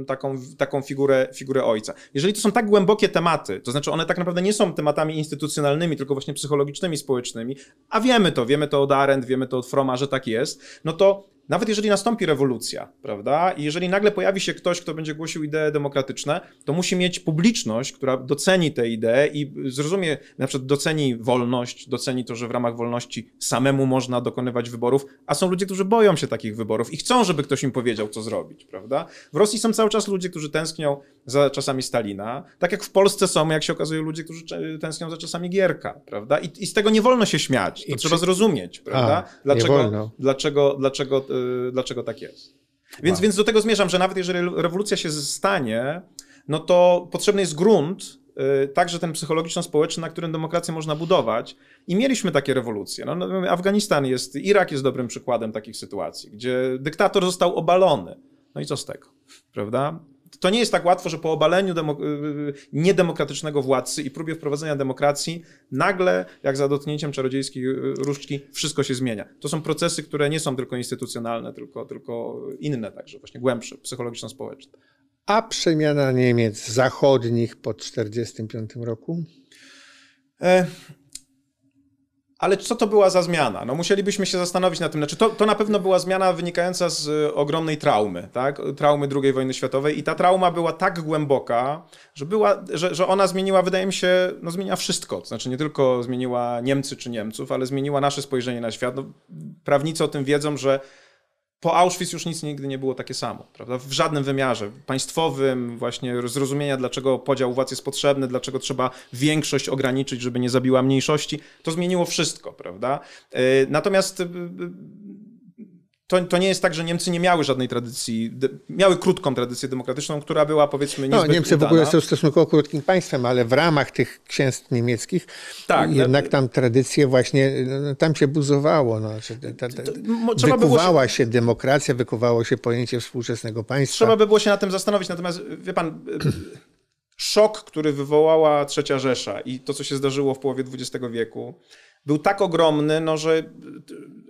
taką, taką figurę, figurę ojca. Jeżeli to są tak głębokie tematy, to znaczy one tak naprawdę nie są tematami instytucjonalnymi, tylko właśnie psychologicznymi, społecznymi, a wiemy to, wiemy to od Arendt, wiemy to od Froma, że tak jest, no to nawet jeżeli nastąpi rewolucja, prawda, i jeżeli nagle pojawi się ktoś, kto będzie głosił idee demokratyczne, to musi mieć publiczność, która doceni te idee i zrozumie, na przykład doceni wolność, doceni to, że w ramach wolności samemu można dokonywać wyborów, a są ludzie, którzy boją się takich wyborów i chcą, żeby ktoś im powiedział, co zrobić, prawda. W Rosji są cały czas ludzie, którzy tęsknią za czasami Stalina, tak jak w Polsce są, jak się okazuje, ludzie, którzy tęsknią za czasami Gierka, prawda, i, i z tego nie wolno się śmiać, to I trzeba przy... zrozumieć, prawda, a, dlaczego, dlaczego, dlaczego Y, dlaczego tak jest. Więc, wow. więc do tego zmierzam, że nawet jeżeli rewolucja się stanie, no to potrzebny jest grunt, y, także ten psychologiczno-społeczny, na którym demokrację można budować. I mieliśmy takie rewolucje. No, no, Afganistan jest, Irak jest dobrym przykładem takich sytuacji, gdzie dyktator został obalony. No i co z tego, prawda? to nie jest tak łatwo, że po obaleniu demok- y, y, niedemokratycznego władcy i próbie wprowadzenia demokracji, nagle, jak za dotknięciem czarodziejskiej y, różdżki, wszystko się zmienia. To są procesy, które nie są tylko instytucjonalne, tylko, tylko inne, także właśnie głębsze, psychologiczno-społeczne. A przemiana Niemiec zachodnich po 1945 roku? E, ale co to była za zmiana? No musielibyśmy się zastanowić nad tym. Znaczy, to, to na pewno była zmiana wynikająca z y, ogromnej traumy, tak? Traumy II wojny światowej i ta trauma była tak głęboka, że, była, że, że ona zmieniła, wydaje mi się, no zmienia wszystko. znaczy nie tylko zmieniła Niemcy czy Niemców, ale zmieniła nasze spojrzenie na świat. No, prawnicy o tym wiedzą, że po Auschwitz już nic nigdy nie było takie samo, prawda? W żadnym wymiarze państwowym, właśnie zrozumienia, dlaczego podział władz jest potrzebny, dlaczego trzeba większość ograniczyć, żeby nie zabiła mniejszości, to zmieniło wszystko, prawda? Y, natomiast y, y, to, to nie jest tak, że Niemcy nie miały żadnej tradycji, de, miały krótką tradycję demokratyczną, która była powiedzmy no, niezbyt No Niemcy udana. w ogóle są stosunkowo krótkim państwem, ale w ramach tych księstw niemieckich tak, jednak tam tradycje właśnie, no, tam się buzowało. No, ta, ta, ta, wykuwała się... się... demokracja, wykuwało się pojęcie współczesnego państwa. Trzeba by było się na tym zastanowić, natomiast wie pan... szok, który wywołała trzecia Rzesza i to, co się zdarzyło w połowie XX wieku, był tak ogromny, no, że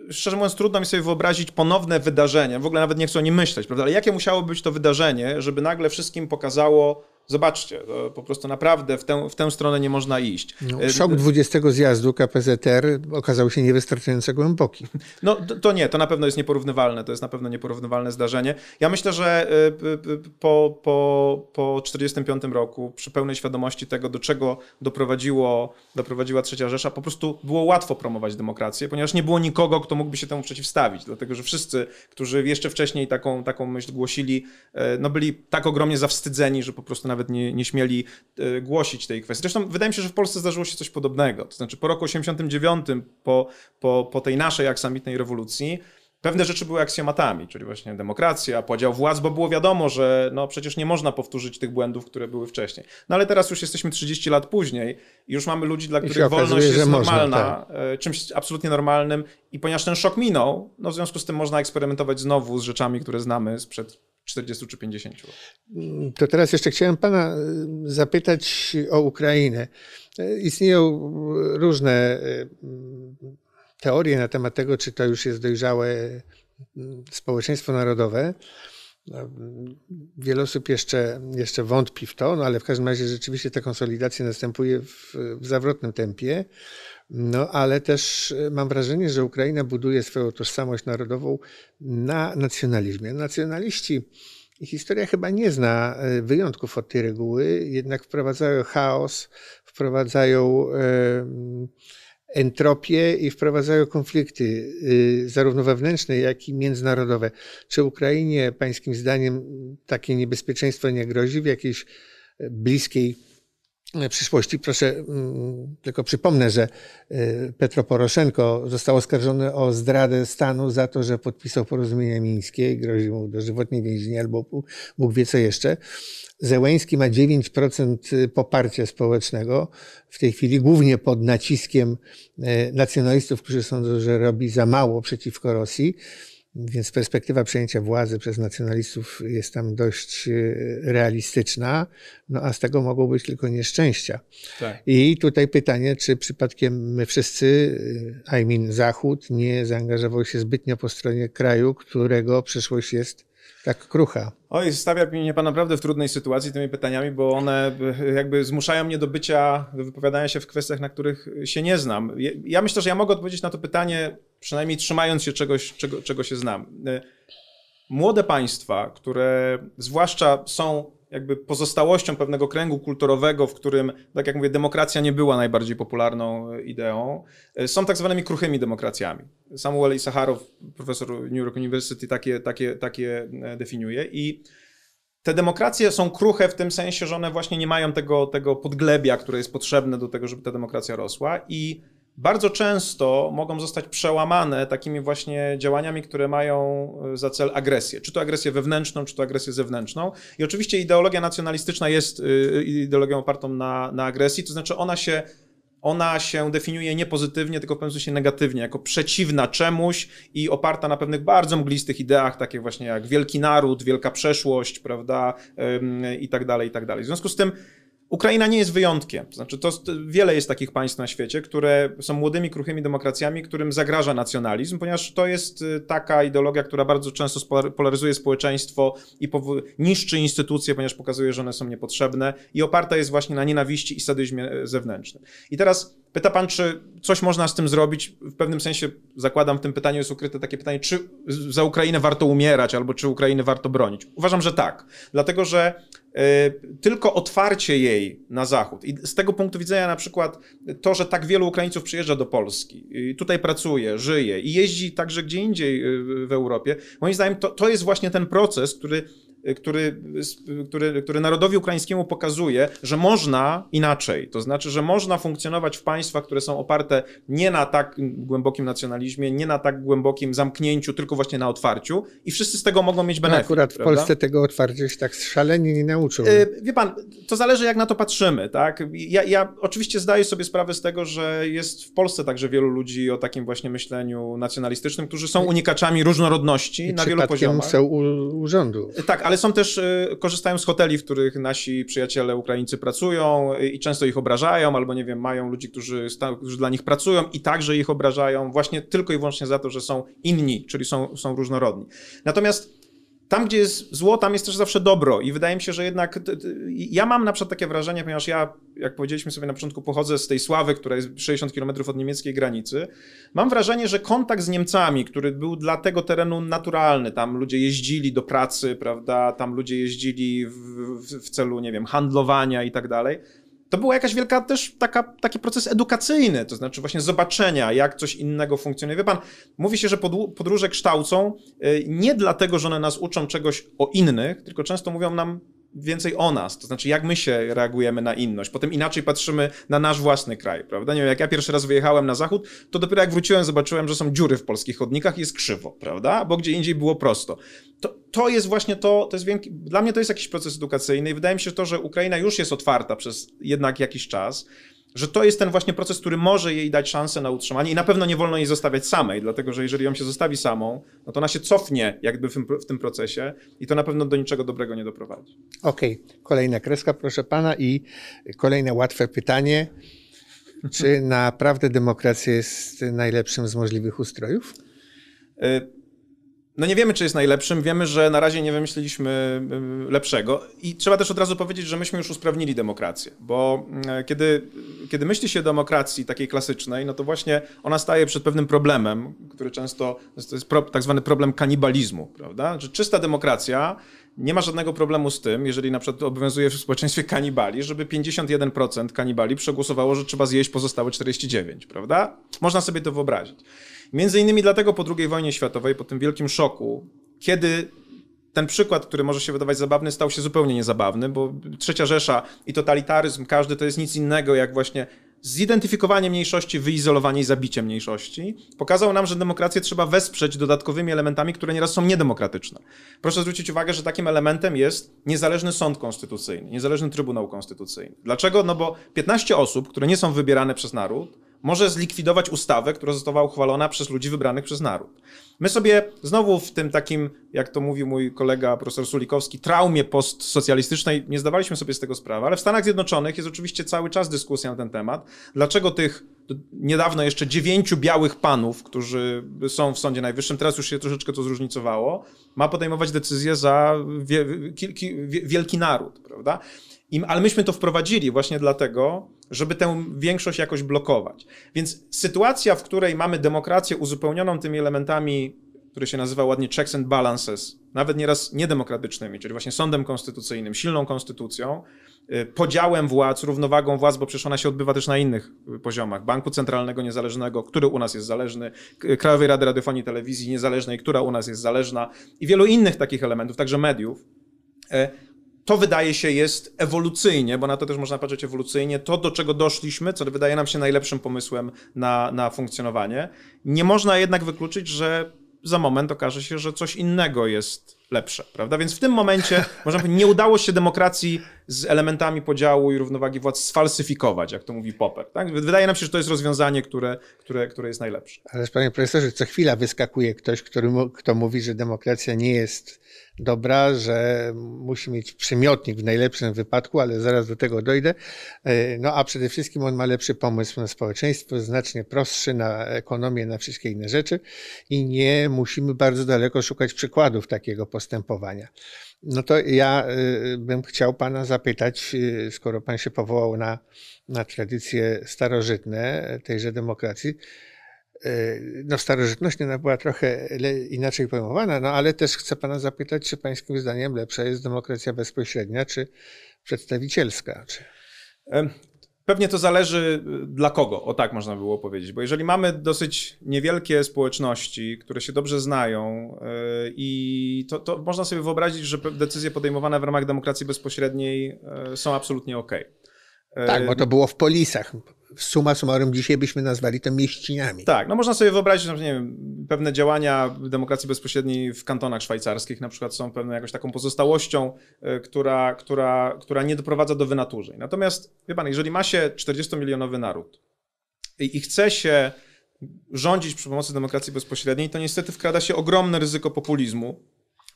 e, szczerze mówiąc, trudno mi sobie wyobrazić ponowne wydarzenie. W ogóle nawet nie chcę o nim myśleć, prawda? Ale jakie musiało być to wydarzenie, żeby nagle wszystkim pokazało, Zobaczcie, po prostu naprawdę w tę, w tę stronę nie można iść. No, e, szok 20 zjazdu KPZR okazał się niewystarczająco głęboki. No to nie, to na pewno jest nieporównywalne, to jest na pewno nieporównywalne zdarzenie. Ja myślę, że e, po, po, po 45 roku, przy pełnej świadomości tego, do czego doprowadziło, doprowadziła trzecia Rzesza, po prostu było łatwo promować demokrację, ponieważ nie było nikogo, kto mógłby się temu przeciwstawić, dlatego że wszyscy, którzy jeszcze wcześniej taką, taką myśl głosili, e, no byli tak ogromnie zawstydzeni, że po prostu nawet nawet nie, nie śmieli e, głosić tej kwestii. Zresztą wydaje mi się, że w Polsce zdarzyło się coś podobnego. To znaczy po roku 89, po, po, po tej naszej aksamitnej rewolucji, pewne rzeczy były aksjomatami, czyli właśnie demokracja, podział władz, bo było wiadomo, że no przecież nie można powtórzyć tych błędów, które były wcześniej. No ale teraz już jesteśmy 30 lat później i już mamy ludzi, dla których okazuje, wolność jest normalna, można, tak. E, czymś absolutnie normalnym i ponieważ ten szok minął, no w związku z tym można eksperymentować znowu z rzeczami, które znamy sprzed 40 czy 50 mm, To teraz jeszcze chciałem pana y, zapytać o Ukrainę. E, istnieją różne y, mm, teorie na temat tego, czy to już jest dojrzałe mm, społeczeństwo narodowe. No, wiele osób jeszcze, jeszcze wątpi w to, no ale w każdym razie rzeczywiście ta konsolidacja następuje w, w zawrotnym tempie. No, ale też e, mam wrażenie, że Ukraina buduje swoją tożsamość narodową na nacjonalizmie. Nacjonaliści historia chyba nie zna e, wyjątków od tej reguły, jednak wprowadzają chaos, wprowadzają entropię i wprowadzają konflikty, y, zarówno wewnętrzne, jak i międzynarodowe. Czy Ukrainie, Pańskim zdaniem, takie niebezpieczeństwo nie grozi w jakiejś e, bliskiej E, przyszłości. Proszę, mm, tylko przypomnę, że e, Petro Poroszenko został oskarżony o zdradę stanu za to, że podpisał porozumienie mińskie i grozi mu dożywotnie więzienie albo Bóg wie co jeszcze. Zełęński ma 9% e, poparcia społecznego w tej chwili, głównie pod naciskiem nacjonalistów, którzy sądzą, że robi za mało przeciwko Rosji. Więc perspektywa przejęcia władzy przez nacjonalistów jest tam dość e, realistyczna, no a z tego mogą być tylko nieszczęścia. Tak. I tutaj pytanie, czy przypadkiem my wszyscy, e, I mean Zachód, nie zaangażował się zbytnio po stronie kraju, którego przyszłość jest tak krucha. Oj, stawia mnie pan naprawdę w trudnej sytuacji tymi pytaniami, bo one jakby zmuszają mnie do bycia, do wypowiadania się w kwestiach, na których się nie znam. Ja myślę, że ja mogę odpowiedzieć na to pytanie, przynajmniej trzymając się czegoś, czego, czego się znam. Y, młode państwa, które zwłaszcza są jakby pozostałością pewnego kręgu kulturowego, w którym, tak jak mówię, demokracja nie była najbardziej popularną e, ideą, e, są tak zwanymi kruchymi demokracjami. Samuel Isaharow, profesor New York University, takie, takie, takie e, definiuje. I te demokracje są kruche w tym sensie, że one właśnie nie mają tego, tego podglebia, które jest potrzebne do tego, żeby ta demokracja rosła. I bardzo często mogą zostać przełamane takimi właśnie działaniami, które mają e, za cel agresję, czy to agresję wewnętrzną, czy to agresję zewnętrzną. I oczywiście ideologia nacjonalistyczna jest e, ideologią opartą na, na agresji, to znaczy ona się ona się definiuje nie pozytywnie, tylko w pewnym sensie negatywnie, jako przeciwna czemuś i oparta na pewnych bardzo mglistych ideach, takich właśnie jak wielki naród, wielka przeszłość, prawda, i tak dalej, i tak dalej. W związku z tym Ukraina nie jest wyjątkiem. Znaczy, to wiele jest takich państw na świecie, które są młodymi, kruchymi demokracjami, którym zagraża nacjonalizm, ponieważ to jest y, taka ideologia, która bardzo często polaryzuje społeczeństwo i niszczy instytucje, ponieważ pokazuje, że one są niepotrzebne i oparta jest właśnie na nienawiści i sadyzmie e, zewnętrznym. I teraz Pyta pan, czy coś można z tym zrobić? W pewnym sensie, zakładam, w tym pytaniu jest ukryte takie pytanie, czy za Ukrainę warto umierać, albo czy Ukrainę warto bronić? Uważam, że tak. Dlatego, że y, tylko otwarcie jej na Zachód i z tego punktu widzenia na przykład to, że tak wielu Ukraińców przyjeżdża do Polski, tutaj pracuje, żyje i jeździ także gdzie indziej y, w Europie, moim zdaniem to, to jest właśnie ten proces, który Y, który, y, który, który narodowi ukraińskiemu pokazuje, że można inaczej. To znaczy, że można funkcjonować w państwach, które są oparte nie na tak głębokim nacjonalizmie, nie na tak głębokim zamknięciu, tylko właśnie na otwarciu i wszyscy z tego mogą mieć no benefit. No akurat w prawda? Polsce tego otwarcia się tak szalenie nie nauczą. Y, wie pan, to zależy jak na to patrzymy. Tak? Ja, ja oczywiście zdaję sobie sprawę z tego, że jest w Polsce także wielu ludzi o takim właśnie myśleniu nacjonalistycznym, którzy są unikaczami różnorodności I na wielu poziomach. są u, u rządu. Tak, ale są też, y, korzystają z hoteli, w których nasi przyjaciele Ukraińcy pracują y, i często ich obrażają, albo nie wiem, mają ludzi, którzy, którzy dla nich pracują i także ich obrażają, właśnie tylko i wyłącznie za to, że są inni, czyli są, są różnorodni. Natomiast tam, gdzie jest zło, tam jest też zawsze dobro. I wydaje mi się, że jednak ja mam na przykład takie wrażenie, ponieważ ja jak powiedzieliśmy sobie na początku, pochodzę z tej Sławy, która jest 60 km od niemieckiej granicy. Mam wrażenie, że kontakt z Niemcami, który był dla tego terenu naturalny, tam ludzie jeździli do pracy, prawda, tam ludzie jeździli w, w, w celu, nie wiem, handlowania i tak dalej, to była jakaś wielka też taka, taki proces edukacyjny, to znaczy właśnie zobaczenia, jak coś innego funkcjonuje. Wie pan, mówi się, że podróże kształcą y, nie dlatego, że one nas uczą czegoś o innych, tylko często mówią nam, więcej o nas, to znaczy jak my się reagujemy na inność. Potem inaczej patrzymy na nasz własny kraj, prawda? Nie wiem, jak ja pierwszy raz wyjechałem na zachód, to dopiero jak wróciłem, zobaczyłem, że są dziury w polskich chodnikach i jest krzywo, prawda? Bo gdzie indziej było prosto. To, to jest właśnie to, to jest wielki, dla mnie to jest jakiś proces edukacyjny i wydaje mi się to, że Ukraina już jest otwarta przez jednak jakiś czas że to jest ten właśnie proces, który może jej dać szansę na utrzymanie i na pewno nie wolno jej zostawiać samej, dlatego że jeżeli ją się zostawi samą, no to ona się cofnie jakby w tym, w tym procesie i to na pewno do niczego dobrego nie doprowadzi. Okej, okay. kolejna kreska proszę pana i kolejne łatwe pytanie. Czy naprawdę demokracja jest najlepszym z możliwych ustrojów? Y, no nie wiemy, czy jest najlepszym, wiemy, że na razie nie wymyśliliśmy y, lepszego. I trzeba też od razu powiedzieć, że myśmy już usprawnili demokrację, bo y, kiedy, kiedy myśli się o demokracji takiej klasycznej, no to właśnie ona staje przed pewnym problemem, który często to jest pro, tak zwany problem kanibalizmu, prawda? Że czysta demokracja nie ma żadnego problemu z tym, jeżeli na przykład obowiązuje w społeczeństwie kanibali, żeby 51% kanibali przegłosowało, że trzeba zjeść pozostałe 49%, prawda? Można sobie to wyobrazić. Między innymi dlatego po II wojnie światowej, po tym wielkim szoku, kiedy ten przykład, który może się wydawać zabawny, stał się zupełnie niezabawny, bo Trzecia Rzesza i totalitaryzm, każdy to jest nic innego jak właśnie zidentyfikowanie mniejszości, wyizolowanie i zabicie mniejszości, pokazał nam, że demokrację trzeba wesprzeć dodatkowymi elementami, które nieraz są niedemokratyczne. Proszę zwrócić uwagę, że takim elementem jest niezależny sąd konstytucyjny, niezależny Trybunał Konstytucyjny. Dlaczego? No bo 15 osób, które nie są wybierane przez naród, może zlikwidować ustawę, która została uchwalona przez ludzi wybranych przez naród. My sobie znowu w tym takim, jak to mówił mój kolega profesor Sulikowski, traumie postsocjalistycznej nie zdawaliśmy sobie z tego sprawy, ale w Stanach Zjednoczonych jest oczywiście cały czas dyskusja na ten temat. Dlaczego tych niedawno jeszcze dziewięciu białych panów, którzy są w Sądzie Najwyższym, teraz już się troszeczkę to zróżnicowało, ma podejmować decyzję za wielki, wielki naród, prawda? I, ale myśmy to wprowadzili właśnie dlatego, żeby tę większość jakoś blokować. Więc sytuacja, w której mamy demokrację uzupełnioną tymi elementami, które się nazywa ładnie checks and balances, nawet nieraz niedemokratycznymi, czyli właśnie sądem konstytucyjnym, silną konstytucją, y, podziałem władz, równowagą władz, bo przecież ona się odbywa też na innych y, poziomach. Banku Centralnego Niezależnego, który u nas jest zależny, Krajowej Rady Radiofonii i Telewizji Niezależnej, która u nas jest zależna i wielu innych takich elementów, także mediów e, to wydaje się jest ewolucyjnie, bo na to też można patrzeć ewolucyjnie, to do czego doszliśmy, co wydaje nam się najlepszym pomysłem na, na funkcjonowanie. Nie można jednak wykluczyć, że za moment okaże się, że coś innego jest lepsze, prawda? Więc w tym momencie, można powiedzieć, nie udało się demokracji z elementami podziału i równowagi władz sfalsyfikować, jak to mówi Popper. Tak? Wydaje nam się, że to jest rozwiązanie, które, które, które jest najlepsze. Ależ panie profesorze, co chwila wyskakuje ktoś, który, kto mówi, że demokracja nie jest dobra, że musi mieć przymiotnik w najlepszym wypadku, ale zaraz do tego dojdę. E, no a przede wszystkim on ma lepszy pomysł na społeczeństwo, znacznie prostszy na ekonomię, na wszystkie inne rzeczy i nie musimy bardzo daleko szukać przykładów takiego postępowania. No to ja e, bym chciał Pana zapytać, e, skoro Pan się powołał na, na tradycje starożytne tejże demokracji, E, no starożytność ona była trochę inaczej pojmowana, no ale też chcę pana zapytać, czy pańskim zdaniem lepsza jest demokracja bezpośrednia, czy przedstawicielska? Czy... Pewnie to zależy y, dla kogo, o tak można było powiedzieć, bo jeżeli mamy dosyć niewielkie społeczności, które się dobrze znają y, i to, to, można sobie wyobrazić, że decyzje podejmowane w ramach demokracji bezpośredniej y, są absolutnie ok. tak, bo to było w polisach w suma summarum dzisiaj byśmy nazwali to mieścinami. Tak, no można sobie wyobrazić, że nie wiem, pewne działania demokracji bezpośredniej w kantonach szwajcarskich na przykład są pewną jakąś taką pozostałością, e, która, która, która nie doprowadza do wynaturzeń. Natomiast, wie pan, jeżeli ma się 40-milionowy naród i, i chce się rządzić przy pomocy demokracji bezpośredniej, to niestety wkrada się ogromne ryzyko populizmu,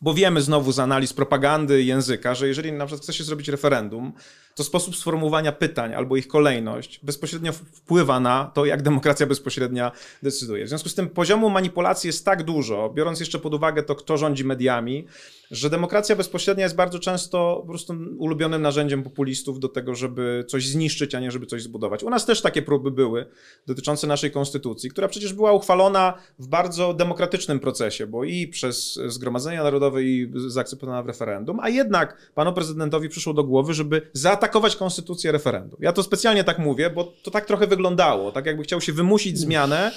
bo wiemy znowu z analiz propagandy języka, że jeżeli na przykład chce się zrobić referendum, to sposób sformułowania pytań albo ich kolejność bezpośrednio wpływa na to, jak demokracja bezpośrednia decyduje. W związku z tym poziomu manipulacji jest tak dużo, biorąc jeszcze pod uwagę to, kto rządzi mediami, że demokracja bezpośrednia jest bardzo często po prostu ulubionym narzędziem populistów do tego, żeby coś zniszczyć, a nie żeby coś zbudować. U nas też takie próby były dotyczące naszej konstytucji, która przecież była uchwalona w bardzo demokratycznym procesie, bo i przez Zgromadzenie Narodowe i zaakceptowana w referendum, a jednak panu prezydentowi przyszło do głowy, żeby za atakować konstytucję referendum. Ja to specjalnie tak mówię, bo to tak trochę wyglądało, tak jakby chciał się wymusić mm. zmianę,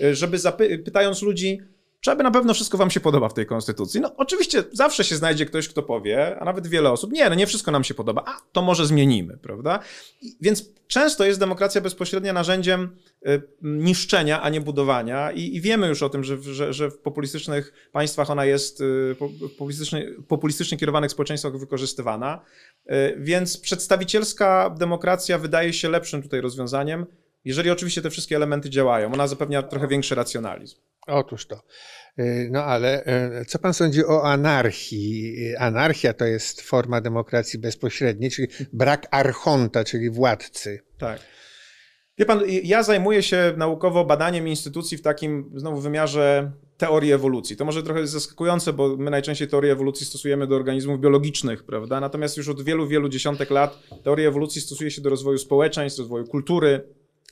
y, żeby zapy- pytając ludzi, czy aby na pewno wszystko wam się podoba w tej konstytucji. No oczywiście zawsze się znajdzie ktoś, kto powie, a nawet wiele osób, nie, no nie wszystko nam się podoba, a to może zmienimy, prawda? I, więc często jest demokracja bezpośrednia narzędziem Y, niszczenia, a nie budowania. I, i wiemy już o tym, że, że, że, w populistycznych państwach ona jest y, populistycznie, populistycznie kierowanych społeczeństwach wykorzystywana. Y, więc przedstawicielska demokracja wydaje się lepszym tutaj rozwiązaniem, jeżeli oczywiście te wszystkie elementy działają. Ona zapewnia trochę większy racjonalizm. Otóż to. No ale co pan sądzi o anarchii? Anarchia to jest forma demokracji bezpośredniej, czyli brak archonta, czyli władcy. Tak. Wie pan, ja zajmuję się naukowo badaniem instytucji w takim znowu wymiarze teorii ewolucji. To może trochę zaskakujące, bo my najczęściej teorię ewolucji stosujemy do organizmów biologicznych, prawda? Natomiast już od wielu, wielu dziesiątek lat teorię ewolucji stosuje się do rozwoju społeczeństw, rozwoju kultury,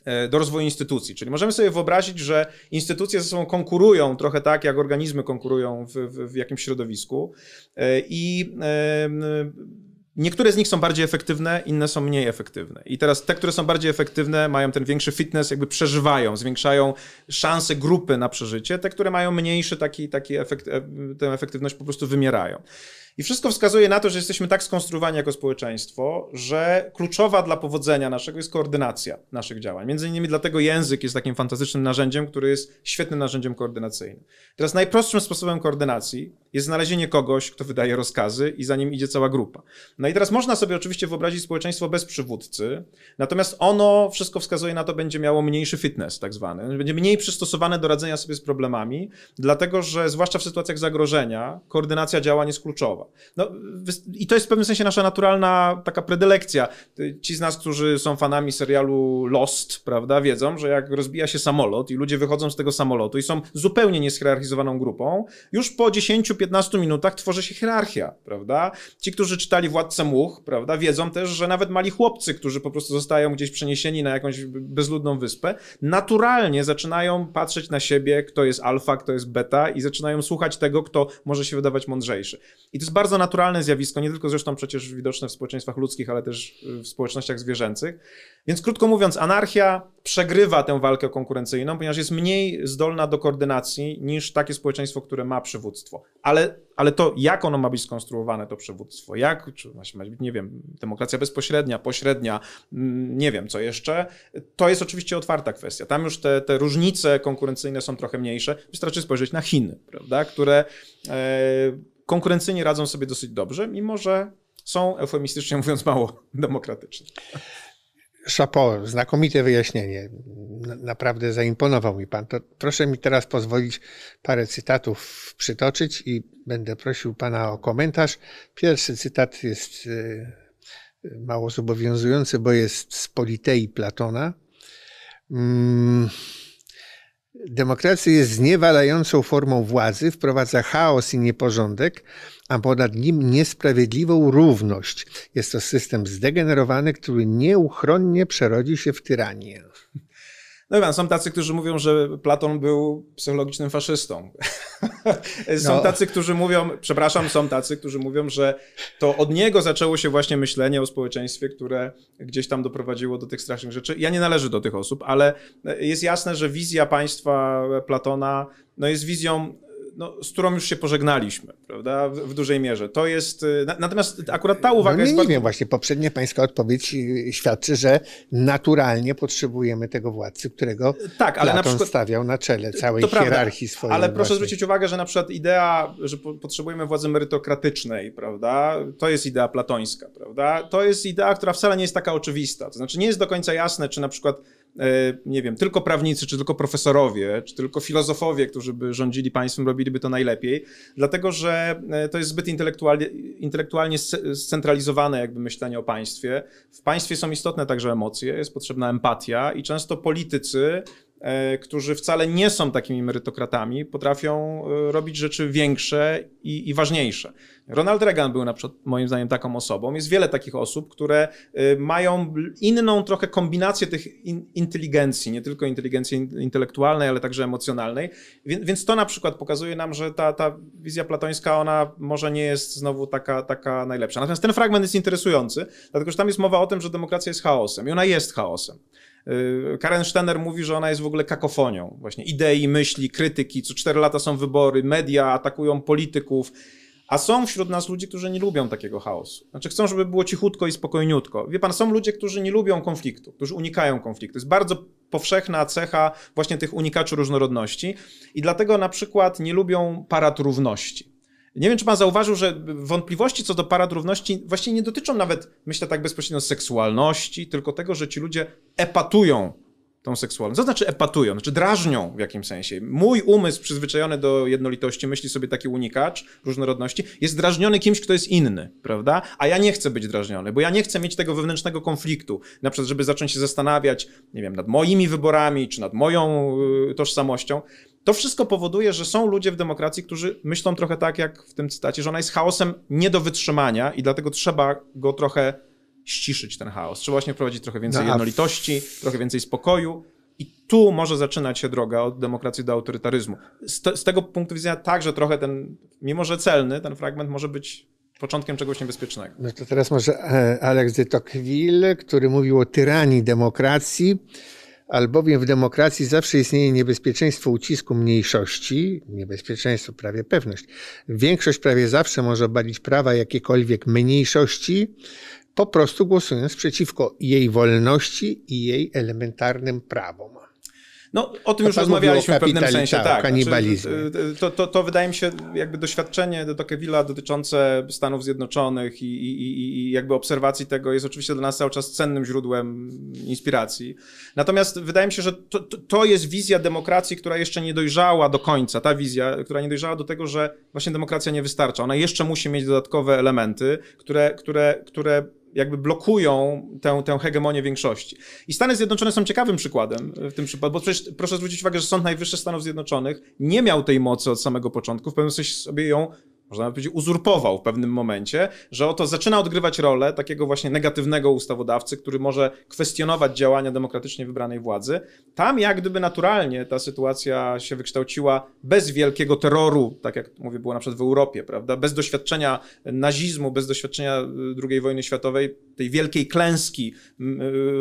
e, do rozwoju instytucji. Czyli możemy sobie wyobrazić, że instytucje ze sobą konkurują trochę tak, jak organizmy konkurują w, w, w jakimś środowisku. E, I e, Niektóre z nich są bardziej efektywne, inne są mniej efektywne. I teraz te, które są bardziej efektywne, mają ten większy fitness, jakby przeżywają, zwiększają szanse grupy na przeżycie. Te, które mają mniejszy taki, taki efekt, e, tę efektywność po prostu wymierają. I wszystko wskazuje na to, że jesteśmy tak skonstruowani jako społeczeństwo, że kluczowa dla powodzenia naszego jest koordynacja naszych działań. Między innymi dlatego język jest takim fantastycznym narzędziem, który jest świetnym narzędziem koordynacyjnym. Teraz najprostszym sposobem koordynacji jest znalezienie kogoś, kto wydaje rozkazy i za nim idzie cała grupa. No i teraz można sobie oczywiście wyobrazić społeczeństwo bez przywódcy, natomiast ono, wszystko wskazuje na to, będzie miało mniejszy fitness tak zwany, będzie mniej przystosowane do radzenia sobie z problemami, dlatego że zwłaszcza w sytuacjach zagrożenia koordynacja działań jest kluczowa. No, I to jest w pewnym sensie nasza naturalna taka predylekcja. Ci z nas, którzy są fanami serialu Lost, prawda, wiedzą, że jak rozbija się samolot i ludzie wychodzą z tego samolotu i są zupełnie nieshierarchizowaną grupą, już po 10-15 minutach tworzy się hierarchia, prawda? Ci, którzy czytali Władcę Much, prawda, wiedzą też, że nawet mali chłopcy, którzy po prostu zostają gdzieś przeniesieni na jakąś bezludną wyspę, naturalnie zaczynają patrzeć na siebie, kto jest alfa, kto jest beta i zaczynają słuchać tego, kto może się wydawać mądrzejszy. I to jest bardzo naturalne zjawisko, nie tylko zresztą przecież widoczne w społeczeństwach ludzkich, ale też y, w społecznościach zwierzęcych. Więc krótko mówiąc, anarchia przegrywa tę walkę konkurencyjną, ponieważ jest mniej zdolna do koordynacji niż takie społeczeństwo, które ma przywództwo. Ale, ale to, jak ono ma być skonstruowane, to przywództwo, jak, czy ma być, nie wiem, demokracja bezpośrednia, pośrednia, mm, nie wiem co jeszcze, to jest oczywiście otwarta kwestia. Tam już te, te różnice konkurencyjne są trochę mniejsze. Wystarczy spojrzeć na Chiny, prawda, które... E, konkurencyjnie radzą sobie dosyć dobrze, mimo że są eufemistycznie mówiąc mało demokratyczni. Szapo, znakomite wyjaśnienie. Naprawdę zaimponował mi pan. To proszę mi teraz pozwolić parę cytatów przytoczyć i będę prosił pana o komentarz. Pierwszy cytat jest y, y, mało zobowiązujący, bo jest z Politei Platona. Hmm. Demokracja jest zniewalającą formą władzy, wprowadza chaos i nieporządek, a ponad nim niesprawiedliwą równość. Jest to system zdegenerowany, który nieuchronnie przerodzi się w tyranię. No wiem, są tacy, którzy mówią, że Platon był psychologicznym faszystą. są no. tacy, którzy mówią, przepraszam, są tacy, którzy mówią, że to od niego zaczęło się właśnie myślenie o społeczeństwie, które gdzieś tam doprowadziło do tych strasznych rzeczy. Ja nie należę do tych osób, ale jest jasne, że wizja państwa Platona no jest wizją no, z którą już się pożegnaliśmy, prawda, w, w dużej mierze. To jest, y, natomiast akurat ta uwaga no, nie, jest... Nie bardzo... wiem, właśnie poprzednia pańska odpowiedź y, świadczy, że naturalnie potrzebujemy tego władcy, którego tak, ale Platon na przykład, stawiał na czele całej hierarchii prawda, swojej. Ale proszę zwrócić uwagę, że na przykład idea, że po, potrzebujemy władzy merytokratycznej, prawda, to jest idea platońska, prawda, to jest idea, która wcale nie jest taka oczywista, to znaczy nie jest do końca jasne, czy na przykład E, nie wiem, tylko prawnicy, czy tylko profesorowie, czy tylko filozofowie, którzy by rządzili państwem, robiliby to najlepiej, dlatego że e, to jest zbyt intelektualnie, intelektualnie scentralizowane jakby myślenie o państwie. W państwie są istotne także emocje, jest potrzebna empatia i często politycy e, którzy wcale nie są takimi merytokratami, potrafią robić rzeczy większe i, i, ważniejsze. Ronald Reagan był na przykład moim zdaniem taką osobą. Jest wiele takich osób, które y, mają inną trochę kombinację tych in, inteligencji, nie tylko inteligencji intelektualnej, ale także emocjonalnej. Więc, więc to na przykład pokazuje nam, że ta, ta wizja platońska, ona może nie jest znowu taka, taka najlepsza. Natomiast ten fragment jest interesujący, dlatego że tam jest mowa o tym, że demokracja jest chaosem i ona jest chaosem. Y, Karen Stenner mówi, że ona jest w ogóle kakofonią, właśnie idei, myśli, krytyki. Co cztery lata są wybory, media atakują polityków. A są wśród nas ludzie, którzy nie lubią takiego chaosu. Znaczy chcą, żeby było cichutko i spokojniutko. Wie pan, są ludzie, którzy nie lubią konfliktu, którzy unikają konfliktu. Jest bardzo powszechna cecha właśnie tych unikaczy różnorodności i dlatego na przykład nie lubią parad równości. Nie wiem, czy pan zauważył, że wątpliwości co do parad równości właśnie nie dotyczą nawet, myślę tak bezpośrednio, seksualności, tylko tego, że ci ludzie epatują tą seksualność. To znaczy epatują, znaczy drażnią w jakimś sensie. Mój umysł przyzwyczajony do jednolitości, myśli sobie taki unikacz różnorodności, jest drażniony kimś, kto jest inny, prawda? A ja nie chcę być drażniony, bo ja nie chcę mieć tego wewnętrznego konfliktu. Na przykład, żeby zacząć się zastanawiać, nie wiem, nad moimi wyborami, czy nad moją y, tożsamością. To wszystko powoduje, że są ludzie w demokracji, którzy myślą trochę tak, jak w tym cytacie, że ona jest chaosem nie do wytrzymania i dlatego trzeba go trochę ściszyć ten chaos. Trzeba właśnie wprowadzić trochę więcej no, jednolitości, w... trochę więcej spokoju. I tu może zaczynać się droga od demokracji do autorytaryzmu. Z, te, z tego punktu widzenia także trochę ten, mimo że celny, ten fragment może być początkiem czegoś niebezpiecznego. No to teraz może e, Alex de Tocqueville, który mówił o tyranii demokracji, albowiem w demokracji zawsze istnieje niebezpieczeństwo ucisku mniejszości, niebezpieczeństwo, prawie pewność. Większość prawie zawsze może obalić prawa jakiejkolwiek mniejszości, po prostu głosując przeciwko jej wolności i jej elementarnym prawom. No, o tym to już rozmawialiśmy w pewnym sensie, tak. Znaczy, Kanibalizm. Y, y, to, to, to wydaje mi się, jakby doświadczenie do Tocqueville'a dotyczące Stanów Zjednoczonych i, i, i jakby obserwacji tego jest oczywiście dla nas cały czas cennym źródłem inspiracji. Natomiast wydaje mi się, że to, to jest wizja demokracji, która jeszcze nie dojrzała do końca. Ta wizja, która nie dojrzała do tego, że właśnie demokracja nie wystarcza. Ona jeszcze musi mieć dodatkowe elementy, które, które, które jakby blokują tę, tę hegemonię większości. I Stany Zjednoczone są ciekawym przykładem w tym przypadku, bo przecież proszę zwrócić uwagę, że Sąd Najwyższy Stanów Zjednoczonych nie miał tej mocy od samego początku, w pewnym sensie sobie ją można powiedzieć, uzurpował w pewnym momencie, że oto zaczyna odgrywać rolę takiego właśnie negatywnego ustawodawcy, który może kwestionować działania demokratycznie wybranej władzy. Tam jak gdyby naturalnie ta sytuacja się wykształciła bez wielkiego terroru, tak jak mówię, było na przykład w Europie, prawda? Bez doświadczenia nazizmu, bez doświadczenia y, II wojny światowej tej wielkiej klęski y,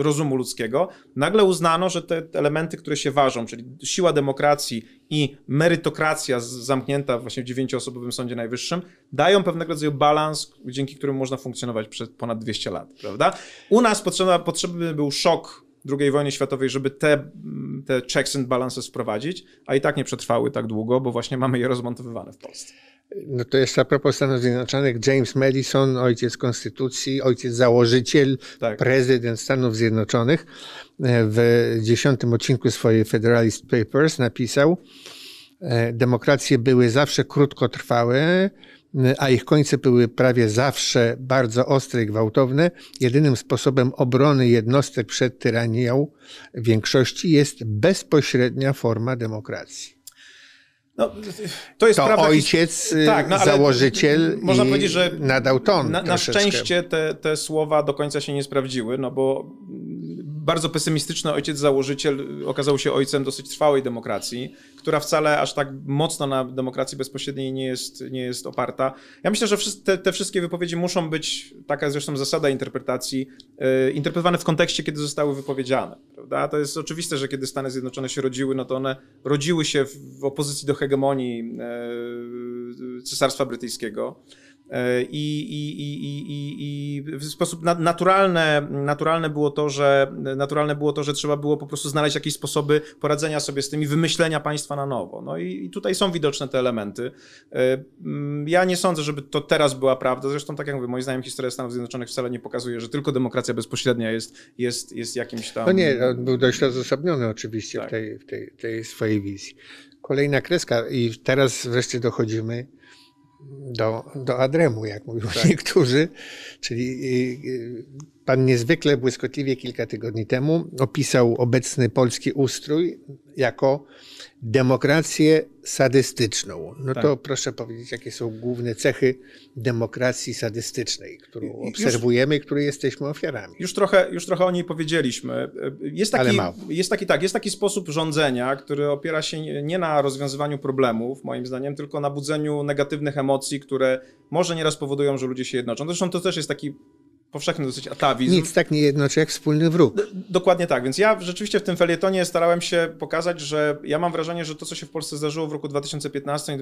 rozumu ludzkiego, nagle uznano, że te elementy, które się ważą, czyli siła demokracji i merytokracja zamknięta właśnie w dziewięcioosobowym Sądzie Najwyższym, dają pewnego rodzaju balans, dzięki któremu można funkcjonować przez ponad 200 lat, prawda? U nas potrzebny był szok II wojny światowej, żeby te, te checks and balances wprowadzić, a i tak nie przetrwały tak długo, bo właśnie mamy je rozmontowywane w Polsce no to jeszcze a propos Stanów Zjednoczonych, James Madison, ojciec konstytucji, ojciec założyciel, tak. prezydent Stanów Zjednoczonych, e, w dziesiątym odcinku swojej Federalist Papers napisał, e, demokracje były zawsze krótkotrwałe, e, a ich końce były prawie zawsze bardzo ostre i gwałtowne. Jedynym sposobem obrony jednostek przed tyranią większości jest bezpośrednia forma demokracji. No, to jest to prawda, ojciec, y, tak, no, założyciel można powiedzieć, że nadał ton. Na, na szczęście te, te słowa do końca się nie sprawdziły, no bo bardzo pesymistyczny ojciec założyciel okazał się ojcem dosyć trwałej demokracji, która wcale aż tak mocno na demokracji bezpośredniej nie jest, nie jest oparta. Ja myślę, że te, te wszystkie wypowiedzi muszą być, taka zresztą zasada interpretacji, yy, interpretowane w kontekście, kiedy zostały wypowiedziane. Prawda? To jest oczywiste, że kiedy Stany Zjednoczone się rodziły, no to one rodziły się w, w opozycji do hegemonii yy, Cesarstwa Brytyjskiego. E, I, i, i, i, w sposób naturalne, naturalne, było to, że, naturalne było to, że trzeba było po prostu znaleźć jakieś sposoby poradzenia sobie z tym i wymyślenia państwa na nowo. No i, tutaj są widoczne te elementy. E, ja nie sądzę, żeby to teraz była prawda. Zresztą, tak jak mówię, moim zdaniem historia Stanów Zjednoczonych wcale nie pokazuje, że tylko demokracja bezpośrednia jest, jest, jest jakimś tam. No nie, on no, był dość rozosobniony oczywiście tak. w tej, w tej, tej swojej wizji. Kolejna kreska, i teraz wreszcie dochodzimy do, do Adremu, jak mówią tak. niektórzy, czyli Pan niezwykle błyskotliwie kilka tygodni temu opisał obecny polski ustrój jako demokrację sadystyczną. No tak. to proszę powiedzieć, jakie są główne cechy demokracji sadystycznej, którą obserwujemy i której jesteśmy ofiarami. Już trochę, już trochę o niej powiedzieliśmy. Jest taki, Ale mało. Jest taki, tak, jest taki sposób rządzenia, który opiera się nie na rozwiązywaniu problemów, moim zdaniem, tylko na budzeniu negatywnych emocji, które może nieraz powodują, że ludzie się jednoczą. Zresztą to też jest taki powszechny dosyć atawizm. Nic tak nie jednoczy jak wspólny wróg. D dokładnie tak, więc ja rzeczywiście w tym felietonie starałem się pokazać, że ja mam wrażenie, że to, co się w Polsce zdarzyło w roku 2015,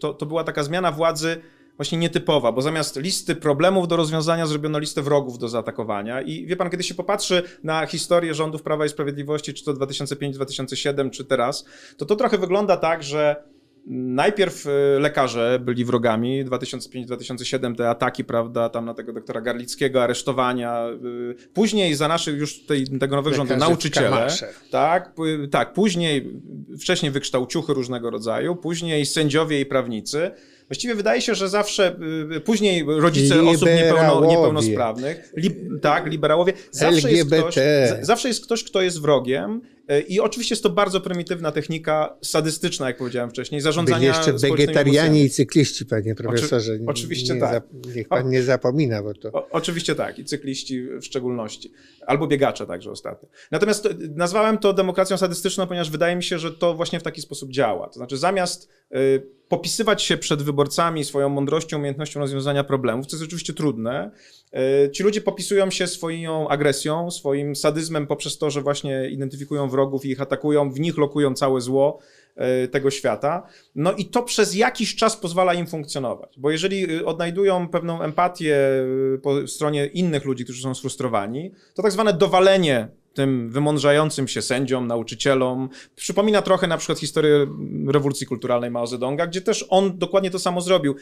to, to była taka zmiana władzy właśnie nietypowa, bo zamiast listy problemów do rozwiązania zrobiono listę wrogów do zaatakowania. I wie pan, kiedy się popatrzy na historię rządów Prawa i Sprawiedliwości, czy to 2005-2007, czy teraz, to to trochę wygląda tak, że Najpierw y, lekarze byli wrogami, 2005-2007 te ataki, prawda, tam na tego doktora Garlickiego, aresztowania. Y, później za naszych już tej, tego nowego lekarze rządu nauczyciele. Tak, tak, później wcześniej wykształciuchy różnego rodzaju, później sędziowie i prawnicy. Właściwie wydaje się, że zawsze y, później rodzice osób niepełno, niepełnosprawnych, li, tak, liberałowie, zawsze jest, ktoś, zawsze jest ktoś, kto jest wrogiem E, I oczywiście jest to bardzo prymitywna technika sadystyczna, jak powiedziałem wcześniej, zarządzania Byli jeszcze wegetarianie i cykliści, panie profesorze. Oczy, oczywiście nie, tak. niech pan nie zapomina, bo to... O, oczywiście tak, i cykliści w szczególności. Albo biegacze także ostatnio. Natomiast to, e, nazwałem to demokracją sadystyczną, ponieważ wydaje mi się, że to właśnie w taki sposób działa. To znaczy zamiast y, popisywać się przed wyborcami swoją mądrością, umiejętnością rozwiązania problemów, co jest oczywiście trudne, y, ci ludzie popisują się swoją agresją, swoim sadyzmem poprzez to, że właśnie identyfikują wroga wrogów i ich atakują, w nich lokują całe zło e, tego świata. No i to przez jakiś czas pozwala im funkcjonować, bo jeżeli e, odnajdują pewną empatię e, po stronie innych ludzi, którzy są sfrustrowani, to tak zwane dowalenie tym wymądrzającym się sędziom, nauczycielom. Przypomina trochę na przykład historię rewolucji kulturalnej Mao Zedonga, gdzie też on dokładnie to samo zrobił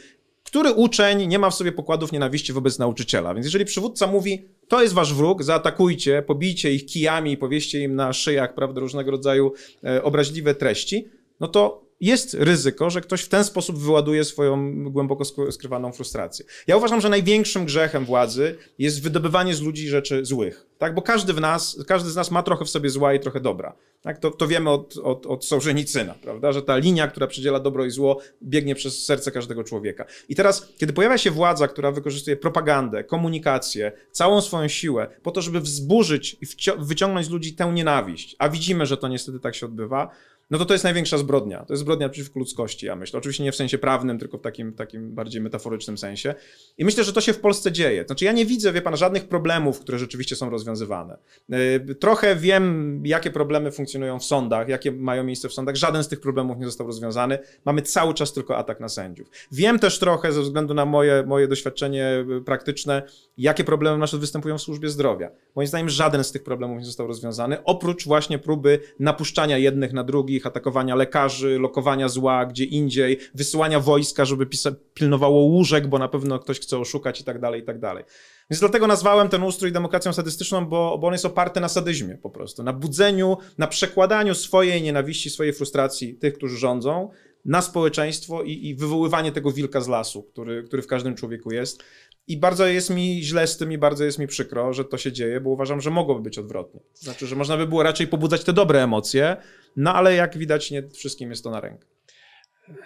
który uczeń nie ma w sobie pokładów nienawiści wobec nauczyciela. Więc jeżeli przywódca mówi, to jest wasz wróg, zaatakujcie, pobijcie ich kijami, powieście im na szyjach, prawda, różnego rodzaju e, obraźliwe treści, no to jest ryzyko, że ktoś w ten sposób wyładuje swoją głęboko skrywaną frustrację. Ja uważam, że największym grzechem władzy jest wydobywanie z ludzi rzeczy złych, tak? Bo każdy, w nas, każdy z nas ma trochę w sobie zła i trochę dobra. Tak? To, to wiemy od, od, od Sołżenicyna, prawda? Że ta linia, która przydziela dobro i zło, biegnie przez serce każdego człowieka. I teraz, kiedy pojawia się władza, która wykorzystuje propagandę, komunikację, całą swoją siłę po to, żeby wzburzyć i wyciągnąć z ludzi tę nienawiść, a widzimy, że to niestety tak się odbywa, no to to jest największa zbrodnia. To jest zbrodnia przeciwko ludzkości, ja myślę. Oczywiście nie w sensie prawnym, tylko w takim, takim bardziej metaforycznym sensie. I myślę, że to się w Polsce dzieje. Znaczy ja nie widzę, wie pan, żadnych problemów, które rzeczywiście są rozwiązywane. E, trochę wiem, jakie problemy funkcjonują w sądach, jakie mają miejsce w sądach. Żaden z tych problemów nie został rozwiązany. Mamy cały czas tylko atak na sędziów. Wiem też trochę, ze względu na moje, moje doświadczenie e, praktyczne, jakie problemy nasze występują w służbie zdrowia. Moim zdaniem żaden z tych problemów nie został rozwiązany, oprócz właśnie próby napuszczania jednych na drugich, wszystkich, atakowania lekarzy, lokowania zła gdzie indziej, wysyłania wojska, żeby pilnowało łóżek, bo na pewno ktoś chce oszukać i tak dalej, i tak dalej. Więc dlatego nazwałem ten ustrój demokracją sadystyczną, bo, bo on jest oparty na sadyzmie po prostu, na budzeniu, na przekładaniu swojej nienawiści, swojej frustracji tych, którzy rządzą, na społeczeństwo i, i wywoływanie tego wilka z lasu, który, który w każdym człowieku jest. I bardzo jest mi źle z tym i bardzo jest mi przykro, że to się dzieje, bo uważam, że mogłoby być odwrotnie. Znaczy, że można by było raczej pobudzać te dobre emocje, no ale jak widać, nie wszystkim jest to na rękę.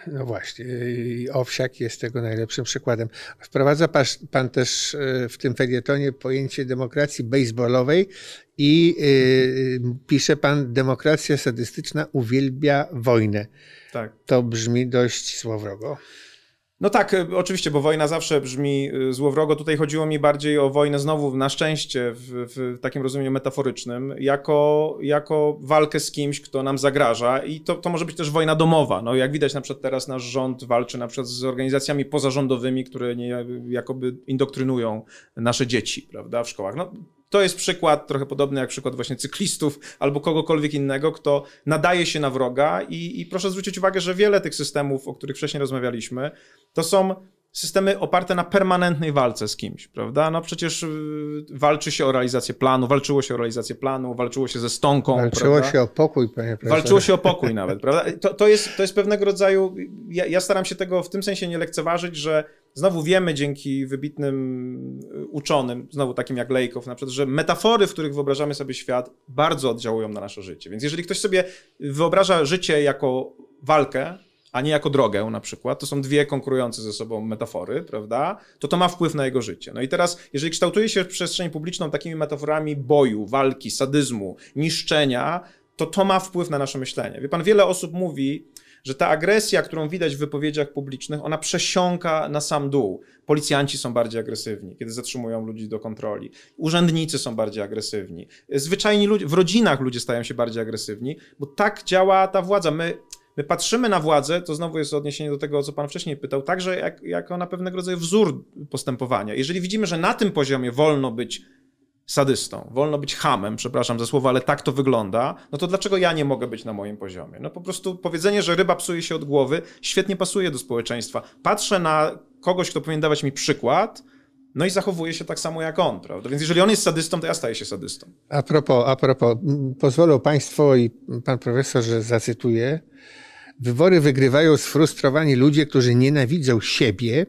No właśnie, Owsiak jest tego najlepszym przykładem. Wprowadza pan też e, w tym felietonie pojęcie demokracji baseballowej i e, pisze pan, demokracja sadystyczna uwielbia wojnę. Tak. To brzmi dość słowrogo. No tak, e, oczywiście, bo wojna zawsze brzmi e, złowrogo. Tutaj chodziło mi bardziej o wojnę znowu, na szczęście, w, w, takim rozumieniu metaforycznym, jako, jako walkę z kimś, kto nam zagraża i to, to może być też wojna domowa. No, jak widać na przykład teraz nasz rząd walczy na przykład z organizacjami pozarządowymi, które nie, jakoby indoktrynują nasze dzieci, prawda, w szkołach. No, to jest przykład trochę podobny jak przykład właśnie cyklistów albo kogokolwiek innego, kto nadaje się na wroga i, i proszę zwrócić uwagę, że wiele tych systemów, o których wcześniej rozmawialiśmy, to są systemy oparte na permanentnej walce z kimś, prawda? No przecież y, walczy się o realizację planu, walczyło się o realizację planu, walczyło się ze stonką. Walczyło prawda? się o pokój, panie profesorze. Walczyło się o pokój nawet, prawda? To, to, jest, to jest pewnego rodzaju. Ja, ja staram się tego w tym sensie nie lekceważyć, że Znowu wiemy dzięki wybitnym y, uczonym, znowu takim jak Lejkow, na przykład, że metafory, w których wyobrażamy sobie świat, bardzo oddziałują na nasze życie. Więc jeżeli ktoś sobie wyobraża życie jako walkę, a nie jako drogę na przykład, to są dwie konkurujące ze sobą metafory, prawda? To to ma wpływ na jego życie. No i teraz, jeżeli kształtuje się przestrzeń publiczną takimi metaforami boju, walki, sadyzmu, niszczenia, to to ma wpływ na nasze myślenie. Wie pan, wiele osób mówi, że ta agresja, którą widać w wypowiedziach publicznych, ona przesiąka na sam dół. Policjanci są bardziej agresywni, kiedy zatrzymują ludzi do kontroli. Urzędnicy są bardziej agresywni. Zwyczajni ludzie, w rodzinach ludzie stają się bardziej agresywni, bo tak działa ta władza. My My patrzymy na władzę, to znowu jest odniesienie do tego, o co pan wcześniej pytał, także jak, jako na pewnego rodzaju wzór postępowania. Jeżeli widzimy, że na tym poziomie wolno być sadystą, wolno być hamem, przepraszam za słowo, ale tak to wygląda, no to dlaczego ja nie mogę być na moim poziomie? No po prostu powiedzenie, że ryba psuje się od głowy, świetnie pasuje do społeczeństwa. Patrzę na kogoś, kto powinien dawać mi przykład, no i zachowuje się tak samo jak on, prawda? Więc jeżeli on jest sadystą, to ja staję się sadystą. A propos, a propos, pozwolą Państwo i pan profesor, że zacytuję Wybory wygrywają sfrustrowani ludzie, którzy nienawidzą siebie.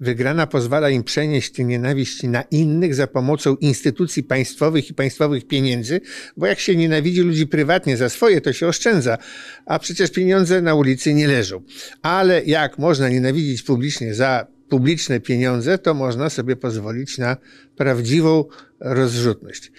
Wygrana pozwala im przenieść tę nienawiść na innych za pomocą instytucji państwowych i państwowych pieniędzy, bo jak się nienawidzi ludzi prywatnie za swoje, to się oszczędza, a przecież pieniądze na ulicy nie leżą. Ale jak można nienawidzić publicznie za publiczne pieniądze, to można sobie pozwolić na prawdziwą rozrzutność.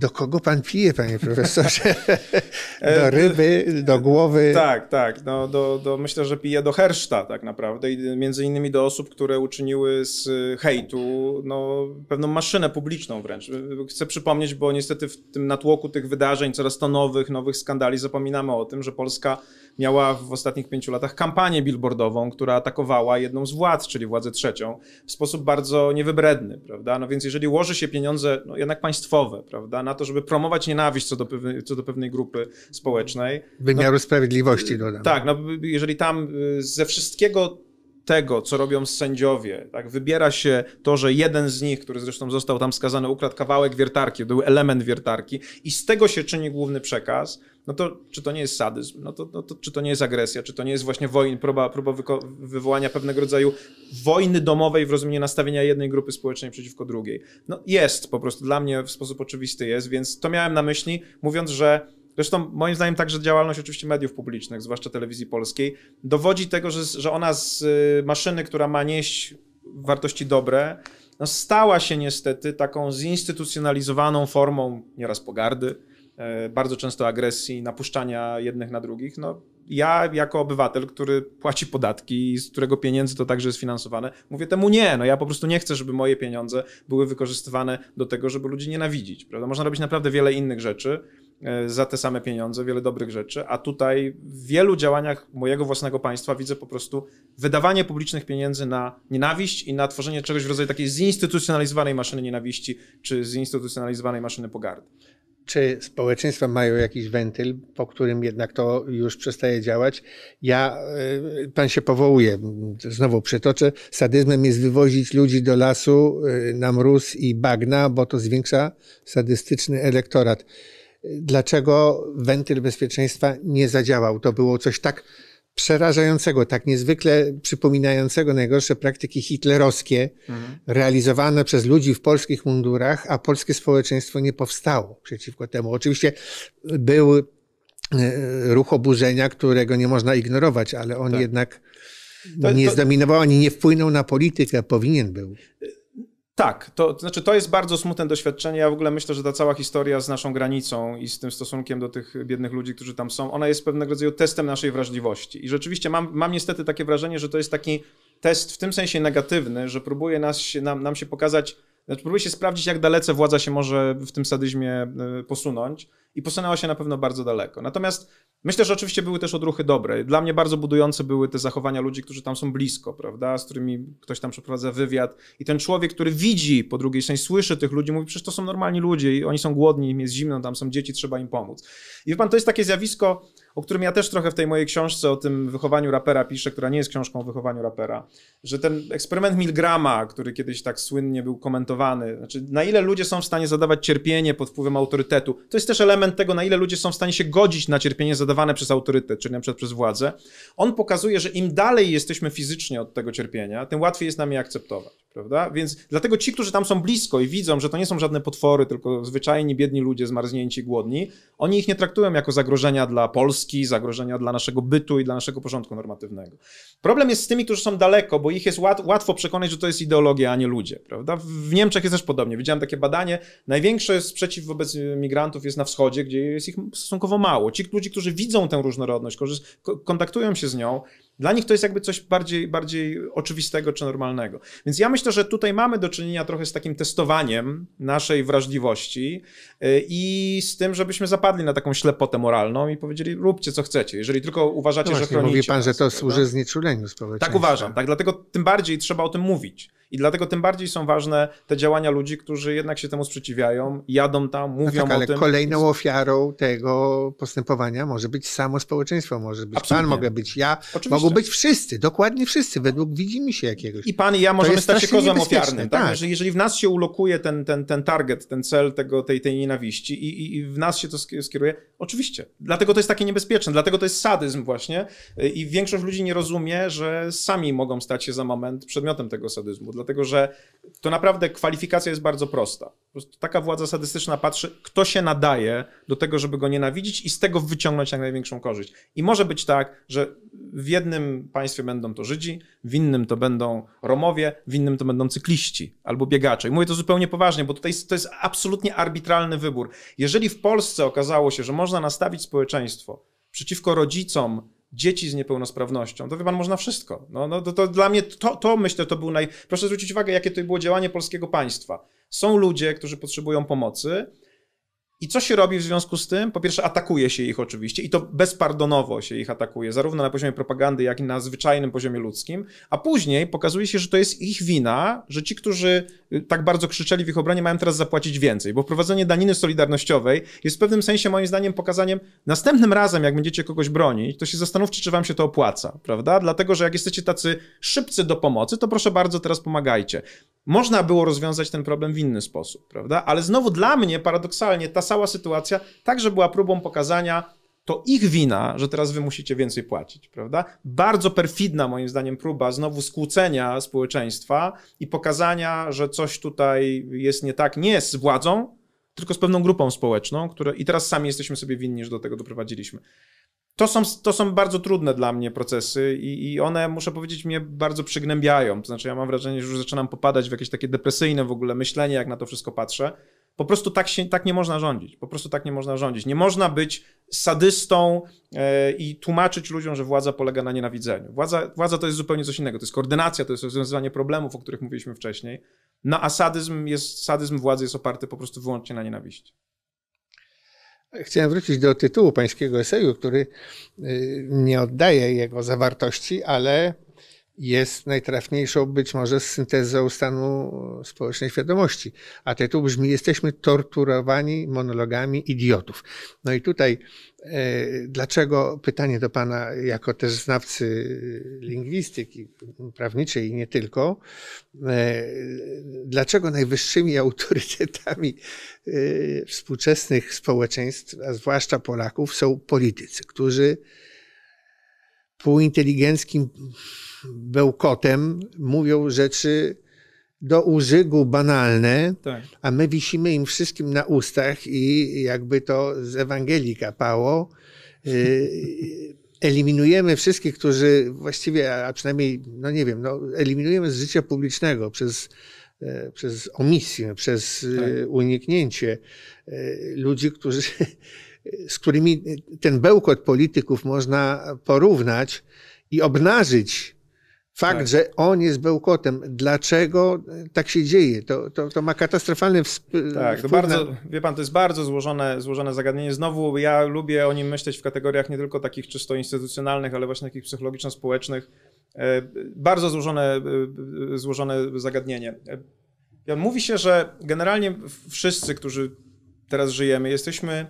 Do kogo pan pije, panie profesorze? Do e, ryby, do głowy? Tak, tak. No, do, do, myślę, że pije do herszta tak naprawdę i między innymi do osób, które uczyniły z hejtu no, pewną maszynę publiczną wręcz. Chcę przypomnieć, bo niestety w tym natłoku tych wydarzeń, coraz to nowych, nowych skandali zapominamy o tym, że Polska miała w ostatnich pięciu latach kampanię billboardową, która atakowała jedną z władz, czyli władzę trzecią, w sposób bardzo niewybredny, prawda? No więc jeżeli łoży się pieniądze no, jednak państwowe, prawda, na to, żeby promować nienawiść co do, pewnej, co do pewnej grupy społecznej. Wymiaru no, sprawiedliwości dodam. Tak, no, jeżeli tam y, ze wszystkiego tego, co robią sędziowie. Tak? Wybiera się to, że jeden z nich, który zresztą został tam skazany, ukradł kawałek wiertarki, był element wiertarki i z tego się czyni główny przekaz, no to czy to nie jest sadyzm? No to, no to czy to nie jest agresja? Czy to nie jest właśnie wojna, próba, próba wywołania pewnego rodzaju wojny domowej w rozumieniu nastawienia jednej grupy społecznej przeciwko drugiej? No jest po prostu, dla mnie w sposób oczywisty jest, więc to miałem na myśli, mówiąc, że Zresztą moim zdaniem także działalność oczywiście mediów publicznych, zwłaszcza telewizji polskiej, dowodzi tego, że, że ona z y, maszyny, która ma nieść wartości dobre, no stała się niestety taką zinstytucjonalizowaną formą nieraz pogardy, e, bardzo często agresji, napuszczania jednych na drugich. No, ja jako obywatel, który płaci podatki i z którego pieniędzy to także jest finansowane, mówię temu nie, no ja po prostu nie chcę, żeby moje pieniądze były wykorzystywane do tego, żeby ludzi nienawidzić, prawda? Można robić naprawdę wiele innych rzeczy, E, za te same pieniądze, wiele dobrych rzeczy, a tutaj w wielu działaniach mojego własnego państwa widzę po prostu wydawanie publicznych pieniędzy na nienawiść i na tworzenie czegoś w rodzaju takiej zinstytucjonalizowanej maszyny nienawiści czy zinstytucjonalizowanej maszyny pogardy. Czy społeczeństwa mają jakiś wentyl, po którym jednak to już przestaje działać? Ja, e, pan się powołuje, znowu przytoczę, sadyzmem jest wywozić ludzi do lasu e, na mróz i bagna, bo to zwiększa sadystyczny elektorat dlaczego wentyl bezpieczeństwa nie zadziałał. To było coś tak przerażającego, tak niezwykle przypominającego najgorsze praktyki hitlerowskie, mhm. realizowane przez ludzi w polskich mundurach, a polskie społeczeństwo nie powstało przeciwko temu. Oczywiście był e, ruch oburzenia, którego nie można ignorować, ale on tak. jednak to, nie zdominował ani nie wpłynął na politykę, powinien był. E, tak, to, to znaczy to jest bardzo smutne doświadczenie. Ja w ogóle myślę, że ta cała historia z naszą granicą i z tym stosunkiem do tych biednych ludzi, którzy tam są, ona jest pewnego rodzaju testem naszej wrażliwości. I rzeczywiście mam, mam niestety takie wrażenie, że to jest taki test w tym sensie negatywny, że próbuje nas, nam, nam się pokazać, znaczy, próbuje się sprawdzić, jak dalece władza się może w tym sadyzmie e, posunąć i posunęła się na pewno bardzo daleko. Natomiast myślę, że oczywiście były też odruchy dobre. Dla mnie bardzo budujące były te zachowania ludzi, którzy tam są blisko, prawda, z którymi ktoś tam przeprowadza wywiad i ten człowiek, który widzi po drugiej stronie, słyszy tych ludzi, mówi, przecież to są normalni ludzie i oni są głodni, im jest zimno, tam są dzieci, trzeba im pomóc. I wie pan, to jest takie zjawisko, o którym ja też trochę w tej mojej książce o tym wychowaniu rapera piszę, która nie jest książką o wychowaniu rapera, że ten eksperyment Milgrama, który kiedyś tak słynnie był komentowany, znaczy na ile ludzie są w stanie zadawać cierpienie pod wpływem autorytetu, to jest też element tego, na ile ludzie są w stanie się godzić na cierpienie zadawane przez autorytet, czyli na przykład przez władzę. On pokazuje, że im dalej jesteśmy fizycznie od tego cierpienia, tym łatwiej jest nam je akceptować. Prawda? Więc dlatego ci, którzy tam są blisko i widzą, że to nie są żadne potwory, tylko zwyczajni biedni ludzie zmarznięci, głodni, oni ich nie traktują jako zagrożenia dla Polski, zagrożenia dla naszego bytu i dla naszego porządku normatywnego. Problem jest z tymi, którzy są daleko, bo ich jest łat, łatwo przekonać, że to jest ideologia, a nie ludzie. Prawda? W Niemczech jest też podobnie. Widziałem takie badanie. Największy sprzeciw wobec migrantów jest na wschodzie, gdzie jest ich stosunkowo mało. Ci ludzie, którzy widzą tę różnorodność, kontaktują się z nią, dla nich to jest jakby coś bardziej, bardziej oczywistego czy normalnego. Więc ja myślę, że tutaj mamy do czynienia trochę z takim testowaniem naszej wrażliwości y, i z tym, żebyśmy zapadli na taką ślepotę moralną i powiedzieli, róbcie co chcecie, jeżeli tylko uważacie, no właśnie, że chronicie. Mówi pan, że to służy tak? znieczuleniu społeczeństwa. Tak uważam, tak, dlatego tym bardziej trzeba o tym mówić. I dlatego tym bardziej są ważne te działania ludzi, którzy jednak się temu sprzeciwiają, jadą tam, no mówią no tak, o ale tym. Kolejną ofiarą tego postępowania może być samo społeczeństwo, może być Absolutnie. pan, mogę być ja, Oczywiście. mogą być wszyscy, dokładnie wszyscy, według widzimy się jakiegoś. I pan i ja możemy stać się kozłem ofiarnym. Tak? tak? Jeżeli, jeżeli w nas się ulokuje ten, ten, ten target, ten cel tego, tej, tej nienawiści i, i, i w nas się to skieruje, Oczywiście. Dlatego to jest takie niebezpieczne, dlatego to jest sadyzm właśnie y, i większość ludzi nie rozumie, że sami mogą stać się za moment przedmiotem tego sadyzmu, dlatego że to naprawdę kwalifikacja jest bardzo prosta. Po taka władza sadystyczna patrzy, kto się nadaje do tego, żeby go nienawidzić i z tego wyciągnąć jak największą korzyść. I może być tak, że w jednym państwie będą to Żydzi, w innym to będą Romowie, w innym to będą cykliści albo biegacze. I mówię to zupełnie poważnie, bo tutaj to jest absolutnie arbitralny wybór. Jeżeli w Polsce okazało się, że można można nastawić społeczeństwo przeciwko rodzicom dzieci z niepełnosprawnością, to wie pan, można wszystko. No, no to, to dla mnie to, to myślę, to był naj... Proszę zwrócić uwagę, jakie to było działanie polskiego państwa. Są ludzie, którzy potrzebują pomocy, i co się robi w związku z tym? Po pierwsze, atakuje się ich oczywiście i to bezpardonowo się ich atakuje, zarówno na poziomie propagandy, jak i na zwyczajnym poziomie ludzkim. A później pokazuje się, że to jest ich wina, że ci, którzy y, tak bardzo krzyczeli w ich obronie, mają teraz zapłacić więcej, bo wprowadzenie daniny solidarnościowej jest w pewnym sensie, moim zdaniem, pokazaniem następnym razem, jak będziecie kogoś bronić, to się zastanówcie, czy wam się to opłaca, prawda? Dlatego, że jak jesteście tacy szybcy do pomocy, to proszę bardzo, teraz pomagajcie. Można było rozwiązać ten problem w inny sposób, prawda? Ale znowu dla mnie paradoksalnie ta cała sytuacja także była próbą pokazania, to ich wina, że teraz wy musicie więcej płacić, prawda? Bardzo perfidna moim zdaniem próba znowu skłócenia społeczeństwa i pokazania, że coś tutaj jest nie tak, nie z władzą, tylko z pewną grupą społeczną, które i teraz sami jesteśmy sobie winni, że do tego doprowadziliśmy. To są, to są bardzo trudne dla mnie procesy i, i one, muszę powiedzieć, mnie bardzo przygnębiają. To znaczy, ja mam wrażenie, że już zaczynam popadać w jakieś takie depresyjne w ogóle myślenie, jak na to wszystko patrzę. Po prostu tak, się, tak nie można rządzić. Po prostu tak nie można rządzić. Nie można być sadystą e, i tłumaczyć ludziom, że władza polega na nienawidzeniu. Władza, władza to jest zupełnie coś innego. To jest koordynacja, to jest rozwiązywanie problemów, o których mówiliśmy wcześniej. No a sadyzm, jest, sadyzm władzy jest oparty po prostu wyłącznie na nienawiści. Chciałem wrócić do tytułu pańskiego eseju, który y, nie oddaje jego zawartości, ale jest najtrafniejszą być może syntezą stanu społecznej świadomości. A tytuł brzmi: Jesteśmy torturowani monologami idiotów. No i tutaj, e, dlaczego pytanie do Pana, jako też znawcy lingwistyki prawniczej i nie tylko, e, dlaczego najwyższymi autorytetami e, współczesnych społeczeństw, a zwłaszcza Polaków, są politycy, którzy półinteligenckim bełkotem mówią rzeczy do użygu banalne, tak. a my wisimy im wszystkim na ustach i jakby to z Ewangelii kapało. Y, eliminujemy wszystkich, którzy właściwie, a przynajmniej, no nie wiem, no, eliminujemy z życia publicznego przez, e, przez omisję, przez y, tak. uniknięcie y, ludzi, którzy z którymi ten bełkot polityków można porównać i obnażyć fakt, tak. że on jest bełkotem. Dlaczego tak się dzieje? To, to, to ma katastrofalny wsp- Tak, to bardzo, na... wie pan, to jest bardzo złożone, złożone zagadnienie. Znowu ja lubię o nim myśleć w kategoriach nie tylko takich czysto instytucjonalnych, ale właśnie takich psychologiczno-społecznych. E, bardzo złożone, e, złożone zagadnienie. E, mówi się, że generalnie wszyscy, którzy teraz żyjemy, jesteśmy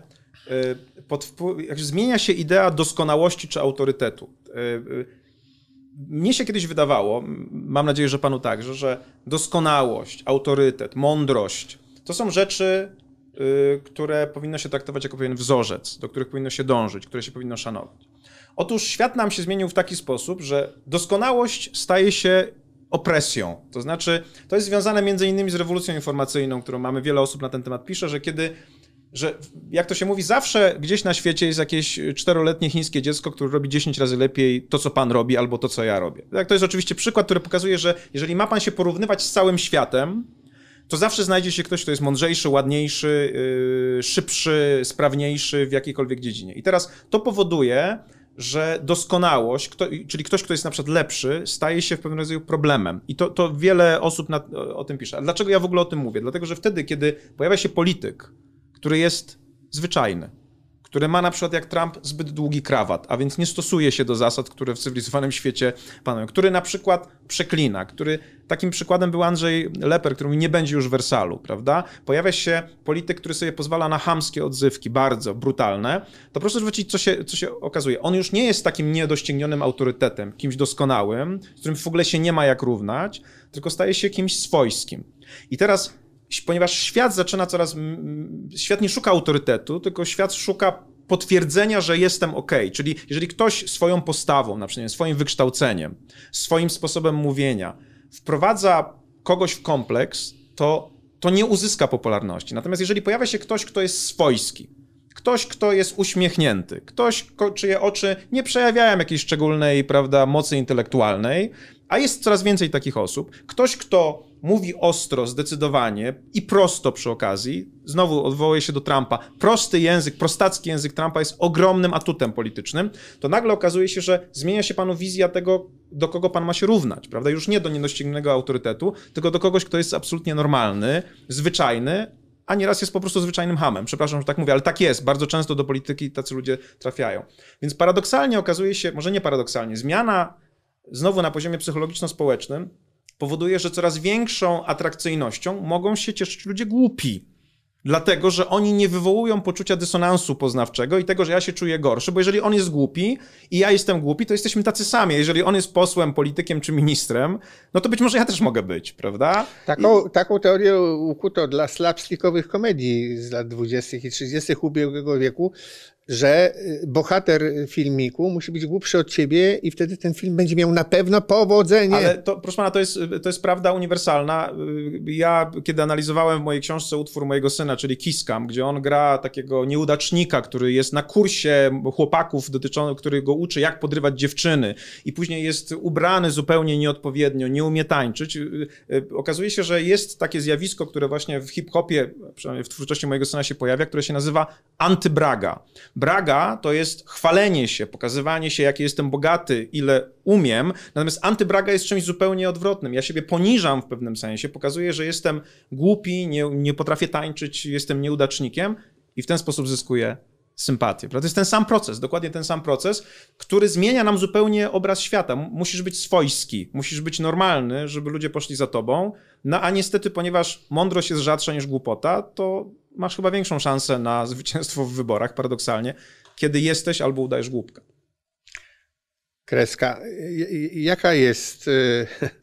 Y, pod wpływ, jak zmienia się idea doskonałości czy autorytetu. Y, y, mnie się kiedyś wydawało, mam nadzieję, że panu także, że doskonałość, autorytet, mądrość to są rzeczy, które powinno się traktować jako pewien wzorzec, do których powinno się dążyć, które się powinno szanować. Otóż świat nam się zmienił w taki sposób, że doskonałość staje się opresją. To znaczy, to jest związane między innymi z rewolucją informacyjną, którą mamy. Wiele osób na ten temat pisze, że kiedy że jak to się mówi, zawsze gdzieś na świecie jest jakieś czteroletnie chińskie dziecko, które robi 10 razy lepiej to, co pan robi, albo to, co ja robię. Tak, to jest oczywiście przykład, który pokazuje, że jeżeli ma pan się porównywać z całym światem, to zawsze znajdzie się ktoś, kto jest mądrzejszy, ładniejszy, yy, szybszy, sprawniejszy w jakiejkolwiek dziedzinie. I teraz to powoduje, że doskonałość, kto, czyli ktoś, kto jest na przykład lepszy, staje się w pewnym rodzaju problemem. I to, to wiele osób na, o, o tym pisze. A dlaczego ja w ogóle o tym mówię? Dlatego, że wtedy, kiedy pojawia się polityk, który jest zwyczajny, który ma na przykład jak Trump zbyt długi krawat, a więc nie stosuje się do zasad, które w cywilizowanym świecie panują, który na przykład przeklina, który takim przykładem był Andrzej Leper, który mówi, nie będzie już Wersalu, prawda? Pojawia się polityk, który sobie pozwala na hamskie odzywki, bardzo brutalne, to proszę zwrócić, co się, co się okazuje. On już nie jest takim niedoścignionym autorytetem, kimś doskonałym, z którym w ogóle się nie ma jak równać, tylko staje się kimś swojskim. I teraz ponieważ świat zaczyna coraz. Świat nie szuka autorytetu, tylko świat szuka potwierdzenia, że jestem ok. Czyli jeżeli ktoś swoją postawą, na przykład swoim wykształceniem, swoim sposobem mówienia wprowadza kogoś w kompleks, to, to nie uzyska popularności. Natomiast jeżeli pojawia się ktoś, kto jest swojski, ktoś, kto jest uśmiechnięty, ktoś, czyje oczy nie przejawiają jakiejś szczególnej, prawda, mocy intelektualnej, a jest coraz więcej takich osób, ktoś, kto mówi ostro, zdecydowanie i prosto przy okazji, znowu odwołuje się do Trumpa, prosty język, prostacki język Trumpa jest ogromnym atutem politycznym, to nagle okazuje się, że zmienia się panu wizja tego, do kogo pan ma się równać, prawda? Już nie do niedoścignionego autorytetu, tylko do kogoś, kto jest absolutnie normalny, zwyczajny, a nieraz jest po prostu zwyczajnym hamem. Przepraszam, że tak mówię, ale tak jest. Bardzo często do polityki tacy ludzie trafiają. Więc paradoksalnie okazuje się, może nie paradoksalnie, zmiana znowu na poziomie psychologiczno-społecznym powoduje, że coraz większą atrakcyjnością mogą się cieszyć ludzie głupi. Dlatego, że oni nie wywołują poczucia dysonansu poznawczego i tego, że ja się czuję gorszy, bo jeżeli on jest głupi i ja jestem głupi, to jesteśmy tacy sami. Jeżeli on jest posłem, politykiem czy ministrem, no to być może ja też mogę być, prawda? Taką, I... taką teorię ukuto dla slapstickowych komedii z lat 20. i 30. ubiegłego wieku, że y, bohater y, filmiku musi być głupszy od ciebie i wtedy ten film będzie miał na pewno powodzenie. Ale to, proszę pana, to jest, to jest prawda uniwersalna. Y, ja, kiedy analizowałem w mojej książce utwór mojego syna, czyli Kiskam, gdzie on gra takiego nieudacznika, który jest na kursie chłopaków, dotyczący, który go uczy, jak podrywać dziewczyny i później jest ubrany zupełnie nieodpowiednio, nie umie tańczyć. Okazuje się, że jest takie zjawisko, które właśnie w hip-hopie, przynajmniej w twórczości mojego syna się pojawia, które się nazywa antybraga. Braga to jest chwalenie się, pokazywanie się, jaki jestem bogaty, ile umiem. Natomiast antybraga jest czymś zupełnie odwrotnym. Ja siebie poniżam w pewnym sensie, pokazuję, że jestem głupi, nie, nie potrafię tańczyć, jestem nieudacznikiem i w ten sposób zyskuję sympatię. To jest ten sam proces, dokładnie ten sam proces, który zmienia nam zupełnie obraz świata. Musisz być swojski, musisz być normalny, żeby ludzie poszli za tobą. No a niestety, ponieważ mądrość jest rzadsza niż głupota, to masz chyba większą szansę na zwycięstwo w wyborach, paradoksalnie, kiedy jesteś albo udajesz głupka. Kreska, jaka jest, y,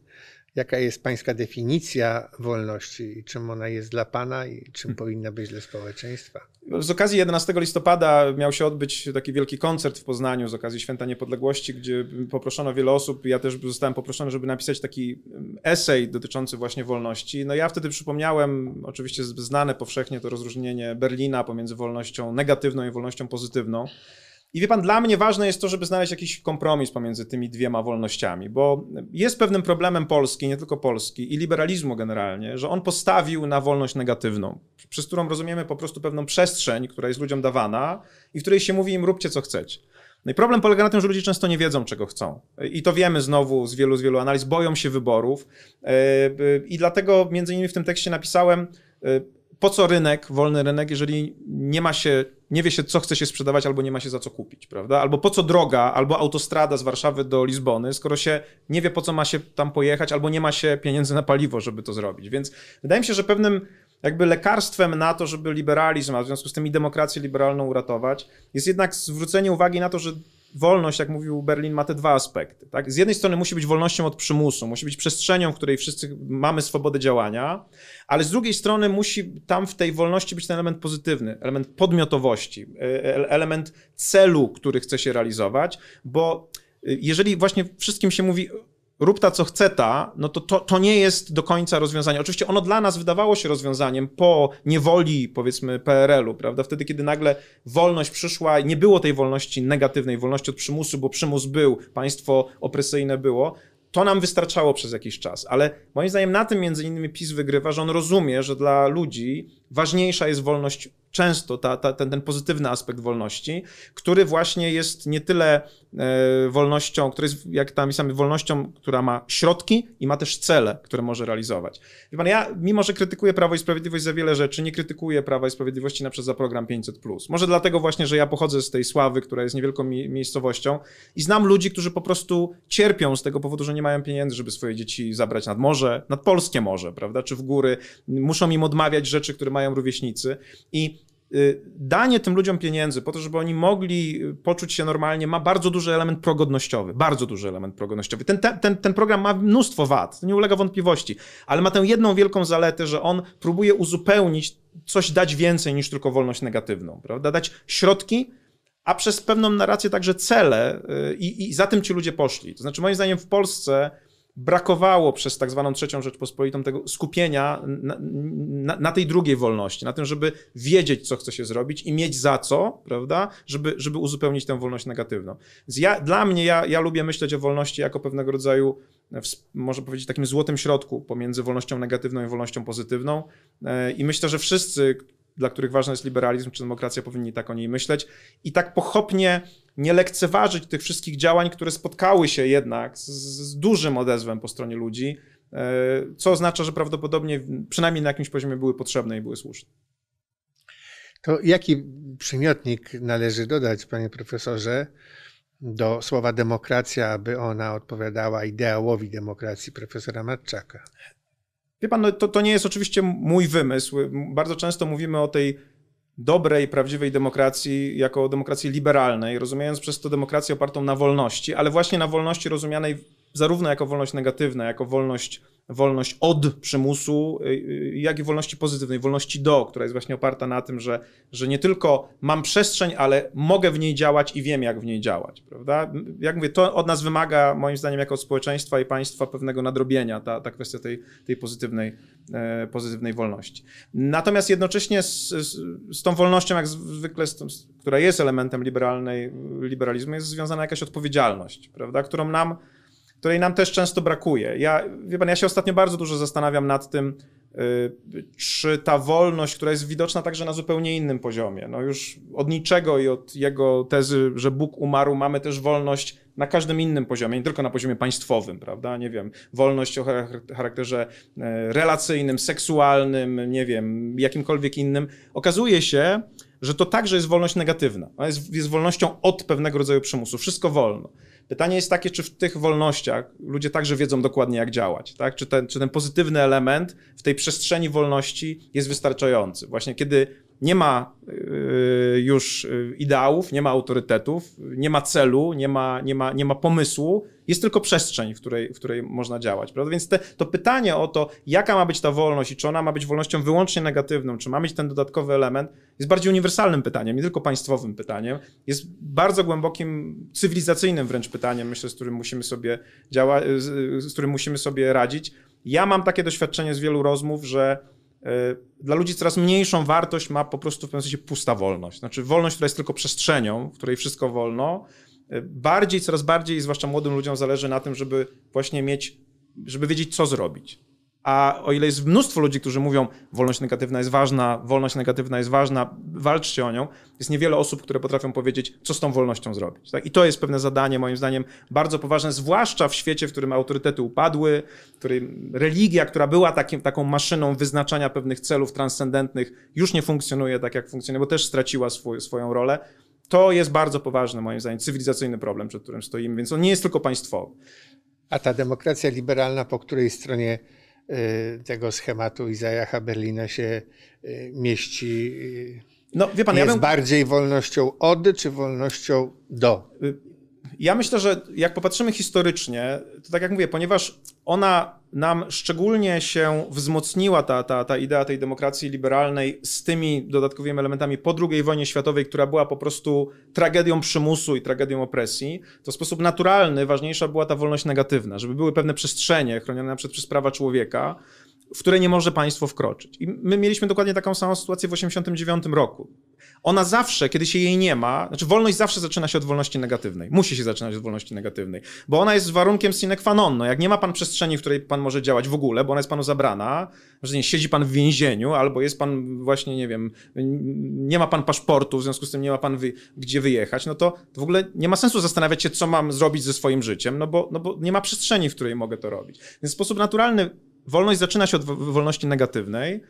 jaka jest pańska definicja wolności? Czym ona jest dla pana i czym hmm. powinna być dla społeczeństwa? Z okazji 11 listopada miał się odbyć taki wielki koncert w Poznaniu z okazji Święta Niepodległości, gdzie poproszono wiele osób. Ja też zostałem poproszony, żeby napisać taki esej dotyczący właśnie wolności. No ja wtedy przypomniałem, oczywiście znane powszechnie to rozróżnienie Berlina pomiędzy wolnością negatywną i wolnością pozytywną. I wie pan, dla mnie ważne jest to, żeby znaleźć jakiś kompromis pomiędzy tymi dwiema wolnościami, bo jest pewnym problemem Polski, nie tylko Polski, i liberalizmu generalnie, że on postawił na wolność negatywną, przez którą rozumiemy po prostu pewną przestrzeń, która jest ludziom dawana i w której się mówi im róbcie co chcecie. No i problem polega na tym, że ludzie często nie wiedzą, czego chcą. I to wiemy znowu z wielu, z wielu analiz, boją się wyborów. E, I dlatego między innymi w tym tekście napisałem, e, po co rynek, wolny rynek, jeżeli nie ma się, nie wie się, co chce się sprzedawać, albo nie ma się za co kupić, prawda? Albo po co droga, albo autostrada z Warszawy do Lizbony, skoro się nie wie, po co ma się tam pojechać, albo nie ma się pieniędzy na paliwo, żeby to zrobić. Więc wydaje mi się, że pewnym jakby lekarstwem na to, żeby liberalizm, a w związku z tym i demokrację liberalną uratować, jest jednak zwrócenie uwagi na to, że wolność, jak mówił Berlin, ma te dwa aspekty. Tak? Z jednej strony musi być wolnością od przymusu, musi być przestrzenią, w której wszyscy mamy swobodę działania, ale z drugiej strony musi tam w tej wolności być ten element pozytywny, element podmiotowości, e, e, element celu, który chce się realizować, bo e, jeżeli właśnie wszystkim się mówi, rób ta co chce ta, no to, to to nie jest do końca rozwiązanie. Oczywiście ono dla nas wydawało się rozwiązaniem po niewoli, powiedzmy, PRL-u, prawda? Wtedy, kiedy nagle wolność przyszła i nie było tej wolności negatywnej, wolności od przymusu, bo przymus był, państwo opresyjne było, to nam wystarczało przez jakiś czas, ale moim zdaniem na tym między innymi PiS wygrywa, że on rozumie, że dla ludzi ważniejsza jest wolność często ta, ta, ten, ten pozytywny aspekt wolności, który właśnie jest nie tyle e, wolnością, który jest, jak tam sami wolnością, która ma środki i ma też cele, które może realizować. Wie pan, ja mimo, że krytykuję Prawo i Sprawiedliwość za wiele rzeczy, nie krytykuję Prawa i Sprawiedliwości na przykład za program 500+. Może dlatego właśnie, że ja pochodzę z tej Sławy, która jest niewielką mi- miejscowością i znam ludzi, którzy po prostu cierpią z tego powodu, że nie mają pieniędzy, żeby swoje dzieci zabrać nad morze, nad polskie morze, prawda, czy w góry. Muszą im odmawiać rzeczy, które mają rówieśnicy i Y, danie tym ludziom pieniędzy po to, żeby oni mogli y, poczuć się normalnie, ma bardzo duży element progodnościowy. Bardzo duży element progodnościowy. Ten, ten, ten program ma mnóstwo wad, to nie ulega wątpliwości, ale ma tę jedną wielką zaletę, że on próbuje uzupełnić, coś dać więcej niż tylko wolność negatywną, prawda? Dać środki, a przez pewną narrację także cele y, i, i za tym ci ludzie poszli. To znaczy, moim zdaniem w Polsce brakowało przez tak zwaną trzecią Rzeczpospolitą tego skupienia na, na, na, tej drugiej wolności, na tym, żeby wiedzieć, co chce się zrobić i mieć za co, prawda, żeby, żeby uzupełnić tę wolność negatywną. Ja, dla mnie, ja, ja lubię myśleć o wolności jako pewnego rodzaju e, może powiedzieć, takim złotym środku pomiędzy wolnością negatywną i wolnością pozytywną. E, I myślę, że wszyscy, dla których ważny jest liberalizm czy demokracja, powinni tak o niej myśleć. I tak pochopnie nie lekceważyć tych wszystkich działań, które spotkały się jednak z, z dużym odezwem po stronie ludzi, e, co oznacza, że prawdopodobnie przynajmniej na jakimś poziomie były potrzebne i były słuszne. To jaki przymiotnik należy dodać, panie profesorze, do słowa demokracja, aby ona odpowiadała ideałowi demokracji profesora Matczaka? Wie pan, no to, to nie jest oczywiście mój wymysł. Bardzo często mówimy o tej dobrej, prawdziwej demokracji jako demokracji liberalnej, rozumiejąc przez to demokrację opartą na wolności, ale właśnie na wolności rozumianej zarówno jako wolność negatywna, jako wolność, wolność od przymusu, y, y, jak i wolności pozytywnej, wolności do, która jest właśnie oparta na tym, że, że nie tylko mam przestrzeń, ale mogę w niej działać i wiem, jak w niej działać, prawda? Jak mówię, to od nas wymaga, moim zdaniem, jako społeczeństwa i państwa pewnego nadrobienia, ta, ta kwestia tej, tej pozytywnej, e, pozytywnej wolności. Natomiast jednocześnie z, z, z tą wolnością, jak zwykle, z, która jest elementem liberalnej, liberalizmu, jest związana jakaś odpowiedzialność, prawda? Którą nam której nam też często brakuje. Ja, wie pan, ja się ostatnio bardzo dużo zastanawiam nad tym, y, czy ta wolność, która jest widoczna także na zupełnie innym poziomie. No już od niczego i od jego tezy, że Bóg umarł, mamy też wolność na każdym innym poziomie, nie tylko na poziomie państwowym, prawda? Nie wiem, wolność o charakterze e, relacyjnym, seksualnym, nie wiem, jakimkolwiek innym. Okazuje się, że to także jest wolność negatywna. Ona jest, jest wolnością od pewnego rodzaju przymusu. Wszystko wolno. Pytanie jest takie, czy w tych wolnościach ludzie także wiedzą dokładnie, jak działać, tak? Czy ten, czy ten pozytywny element w tej przestrzeni wolności jest wystarczający? Właśnie kiedy nie ma yy, już yy, ideałów, nie ma autorytetów, nie ma celu, nie ma, nie ma, nie ma pomysłu, jest tylko przestrzeń, w której, w której można działać, prawda? Więc te, to pytanie o to, jaka ma być ta wolność i czy ona ma być wolnością wyłącznie negatywną, czy ma mieć ten dodatkowy element, jest bardziej uniwersalnym pytaniem, nie tylko państwowym pytaniem. Jest bardzo głębokim, cywilizacyjnym wręcz pytaniem, myślę, z którym musimy sobie z którym musimy sobie radzić. Ja mam takie doświadczenie z wielu rozmów, że e, dla ludzi coraz mniejszą wartość ma po prostu w pewnym sensie pusta wolność. Znaczy wolność, która jest tylko przestrzenią, w której wszystko wolno, bardziej, coraz bardziej, zwłaszcza młodym ludziom, zależy na tym, żeby właśnie mieć, żeby wiedzieć, co zrobić. A o ile jest mnóstwo ludzi, którzy mówią, wolność negatywna jest ważna, wolność negatywna jest ważna, walczcie o nią, jest niewiele osób, które potrafią powiedzieć, co z tą wolnością zrobić. Tak? I to jest pewne zadanie, moim zdaniem, bardzo poważne, zwłaszcza w świecie, w którym autorytety upadły, w którym religia, która była takim, taką maszyną wyznaczania pewnych celów transcendentnych, już nie funkcjonuje tak, jak funkcjonuje, bo też straciła swój, swoją rolę to jest bardzo poważny, moim zdaniem, cywilizacyjny problem, przed którym stoimy, więc on nie jest tylko państwowy. A ta demokracja liberalna, po której stronie y, tego schematu Izajacha Berlina się y, mieści. Y, no, wie pan, jest ja bym... bardziej wolnością od czy wolnością do? Ja myślę, że jak popatrzymy historycznie, to tak jak mówię, ponieważ ona nam szczególnie się wzmocniła, ta, ta, ta idea tej demokracji liberalnej z tymi dodatkowymi elementami po II wojnie światowej, która była po prostu tragedią przymusu i tragedią opresji, to w sposób naturalny ważniejsza była ta wolność negatywna, żeby były pewne przestrzenie chronione na przykład przez prawa człowieka, w które nie może państwo wkroczyć. I my mieliśmy dokładnie taką samą sytuację w 1989 roku. Ona zawsze, kiedy się jej nie ma, znaczy wolność zawsze zaczyna się od wolności negatywnej. Musi się zaczynać od wolności negatywnej, bo ona jest warunkiem sine qua non. No, jak nie ma pan przestrzeni, w której pan może działać w ogóle, bo ona jest panu zabrana, że nie siedzi pan w więzieniu, albo jest pan właśnie, nie wiem, nie ma pan paszportu, w związku z tym nie ma pan wy, gdzie wyjechać, no to w ogóle nie ma sensu zastanawiać się, co mam zrobić ze swoim życiem, no bo, no bo nie ma przestrzeni, w której mogę to robić. Więc w sposób naturalny wolność zaczyna się od wolności negatywnej,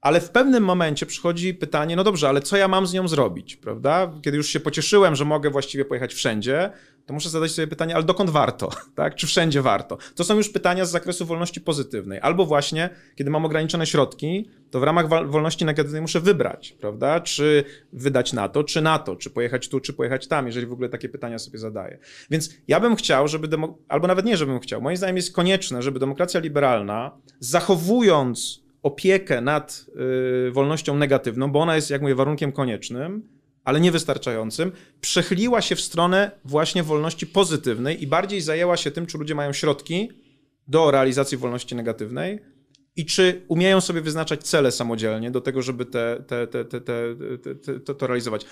ale w pewnym momencie przychodzi pytanie, no dobrze, ale co ja mam z nią zrobić, prawda? Kiedy już się pocieszyłem, że mogę właściwie pojechać wszędzie, to muszę zadać sobie pytanie, ale dokąd warto, tak? Czy wszędzie warto? To są już pytania z zakresu wolności pozytywnej. Albo właśnie, kiedy mam ograniczone środki, to w ramach wolności negatywnej muszę wybrać, prawda? Czy wydać na to, czy na to, czy pojechać tu, czy pojechać tam, jeżeli w ogóle takie pytania sobie zadaję. Więc ja bym chciał, żeby, albo nawet nie, żebym chciał, moim zdaniem jest konieczne, żeby demokracja liberalna, zachowując opiekę nad y, wolnością negatywną, bo ona jest, jak mówię, warunkiem koniecznym, ale niewystarczającym, przechyliła się w stronę właśnie wolności pozytywnej i bardziej zajęła się tym, czy ludzie mają środki do realizacji wolności negatywnej i czy umieją sobie wyznaczać cele samodzielnie do tego, żeby te, te, te, te, te, te, te to realizować.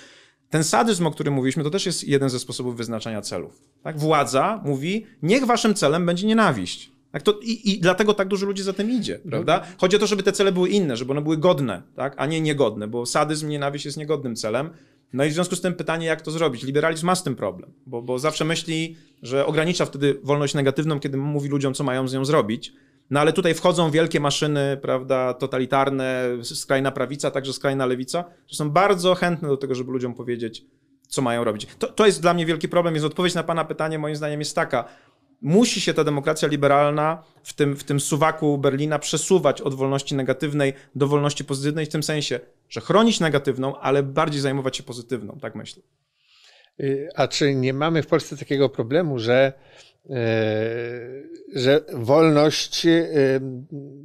Ten sadyzm, o którym mówiliśmy, to też jest jeden ze sposobów wyznaczania celów. Tak? Władza mówi, niech waszym celem będzie nienawiść. Tak? To, i, i, dlatego tak dużo ludzi za tym idzie, mhm. prawda? Chodzi o to, żeby te cele były inne, żeby one były godne, tak? a nie niegodne, bo sadyzm, nienawiść jest niegodnym celem, no i w związku z tym pytanie, jak to zrobić? Liberalizm ma z tym problem, bo, bo zawsze myśli, że ogranicza wtedy wolność negatywną, kiedy mówi ludziom, co mają z nią zrobić. No ale tutaj wchodzą wielkie maszyny, prawda, totalitarne, skrajna prawica, także skrajna lewica, że są bardzo chętne do tego, żeby ludziom powiedzieć, co mają robić. To, to jest dla mnie wielki problem, Jest odpowiedź na pana pytanie moim zdaniem jest taka, musi się ta demokracja liberalna w tym, w tym suwaku Berlina przesuwać od wolności negatywnej do wolności pozytywnej w tym sensie, że chronić negatywną, ale bardziej zajmować się pozytywną, tak myślę. Y, a czy nie mamy w Polsce takiego problemu, że, e, że wolność y,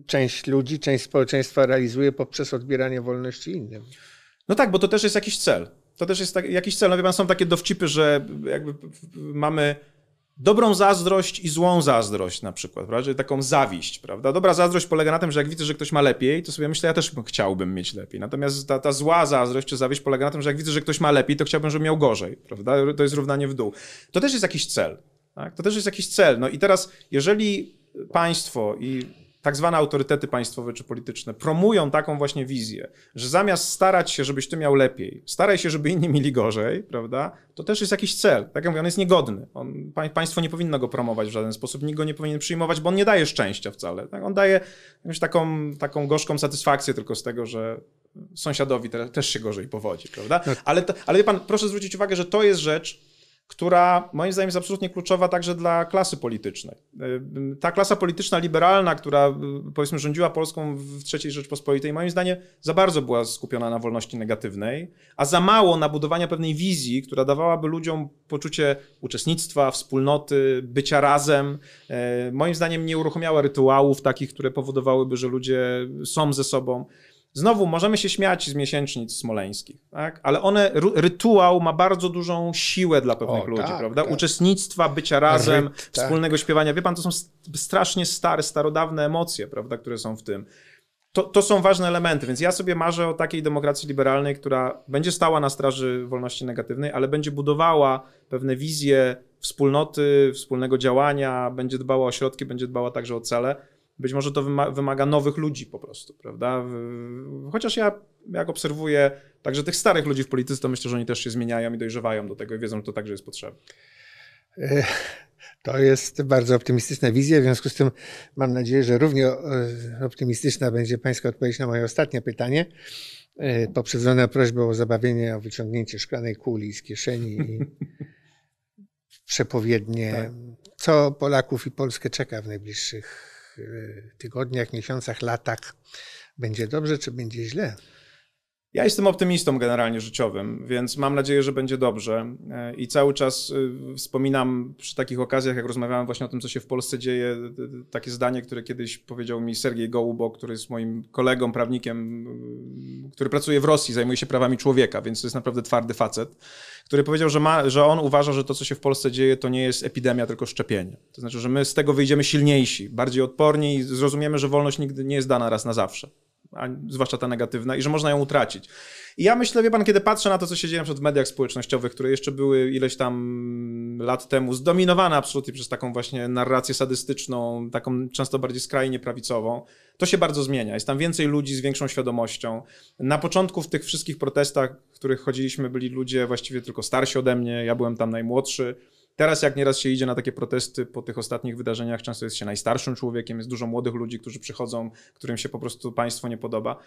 część ludzi, część społeczeństwa realizuje poprzez odbieranie wolności innym? No tak, bo to też jest jakiś cel. To też jest tak, jakiś cel. No wie pan, są takie dowcipy, że jakby mamy dobrą zazdrość i złą zazdrość na przykład, prawda? Czyli taką zawiść, prawda? Dobra zazdrość polega na tym, że jak widzę, że ktoś ma lepiej, to sobie myślę, ja też chciałbym mieć lepiej. Natomiast ta, ta zła zazdrość czy zawiść polega na tym, że jak widzę, że ktoś ma lepiej, to chciałbym, żeby miał gorzej, prawda? To jest równanie w dół. To też jest jakiś cel, tak? To też jest jakiś cel. No i teraz, jeżeli państwo i tak zwane autorytety państwowe czy polityczne promują taką właśnie wizję, że zamiast starać się, żebyś ty miał lepiej, staraj się, żeby inni mieli gorzej, prawda? To też jest jakiś cel. Tak jak mówię, on jest niegodny. On, państwo nie powinno go promować w żaden sposób, nikt go nie powinien przyjmować, bo on nie daje szczęścia wcale. Tak? On daje jakąś taką, taką gorzką satysfakcję tylko z tego, że sąsiadowi te, też się gorzej powodzi, prawda? Tak. Ale, to, ale pan, proszę zwrócić uwagę, że to jest rzecz, która moim zdaniem jest absolutnie kluczowa także dla klasy politycznej. Y, ta klasa polityczna liberalna, która y, powiedzmy rządziła Polską w III Rzeczpospolitej, moim zdaniem za bardzo była skupiona na wolności negatywnej, a za mało na budowania pewnej wizji, która dawałaby ludziom poczucie uczestnictwa, wspólnoty, bycia razem. Y, moim zdaniem nie uruchomiała rytuałów takich, które powodowałyby, że ludzie są ze sobą. Znowu możemy się śmiać z miesięcznic smoleńskich, tak? ale one, rytuał ma bardzo dużą siłę dla pewnych o, ludzi, tak, prawda? Tak. Uczestnictwa, bycia razem, Ryt, tak. wspólnego śpiewania. Wie pan, to są strasznie stare, starodawne emocje, prawda, które są w tym. To, to są ważne elementy, więc ja sobie marzę o takiej demokracji liberalnej, która będzie stała na straży wolności negatywnej, ale będzie budowała pewne wizje wspólnoty, wspólnego działania, będzie dbała o środki, będzie dbała także o cele być może to wymaga nowych ludzi po prostu, prawda? Chociaż ja, jak obserwuję także tych starych ludzi w polityce, to myślę, że oni też się zmieniają i dojrzewają do tego i wiedzą, że to także jest potrzebne. To jest bardzo optymistyczna wizja, w związku z tym mam nadzieję, że równie e, optymistyczna będzie Pańska odpowiedź na moje ostatnie pytanie, e, Poprzedzone prośbą o zabawienie, o wyciągnięcie szklanej kuli z kieszeni i przepowiednie, tak. co Polaków i Polskę czeka w najbliższych Y, tygodniach, miesiącach, latach będzie dobrze, czy będzie źle. Ja jestem optymistą generalnie życiowym, więc mam nadzieję, że będzie dobrze. E, I cały czas e, wspominam przy takich okazjach, jak rozmawiałem właśnie o tym, co się w Polsce dzieje, takie zdanie, które kiedyś powiedział mi Sergiej Gołubo, który jest moim kolegą, prawnikiem, który pracuje w Rosji, zajmuje się prawami człowieka, więc to jest naprawdę twardy facet, który powiedział, że, ma, że on uważa, że to, co się w Polsce dzieje, to nie jest epidemia, tylko szczepienie. To znaczy, że my z tego wyjdziemy silniejsi, bardziej odporni i zrozumiemy, że wolność nigdy nie jest dana raz na zawsze a zwłaszcza ta negatywna, i że można ją utracić. I ja myślę, wie pan, kiedy patrzę na to, co się dzieje przed w mediach społecznościowych, które jeszcze były ileś tam lat temu zdominowane absolutnie przez taką właśnie narrację sadystyczną, taką często bardziej skrajnie prawicową, to się bardzo zmienia. Jest tam więcej ludzi z większą świadomością. Na początku w tych wszystkich protestach, w których chodziliśmy, byli ludzie właściwie tylko starsi ode mnie, ja byłem tam najmłodszy teraz jak nieraz się idzie na takie protesty po tych ostatnich wydarzeniach, często jest się najstarszym człowiekiem, jest dużo młodych ludzi, którzy przychodzą, którym się po prostu państwo nie podoba.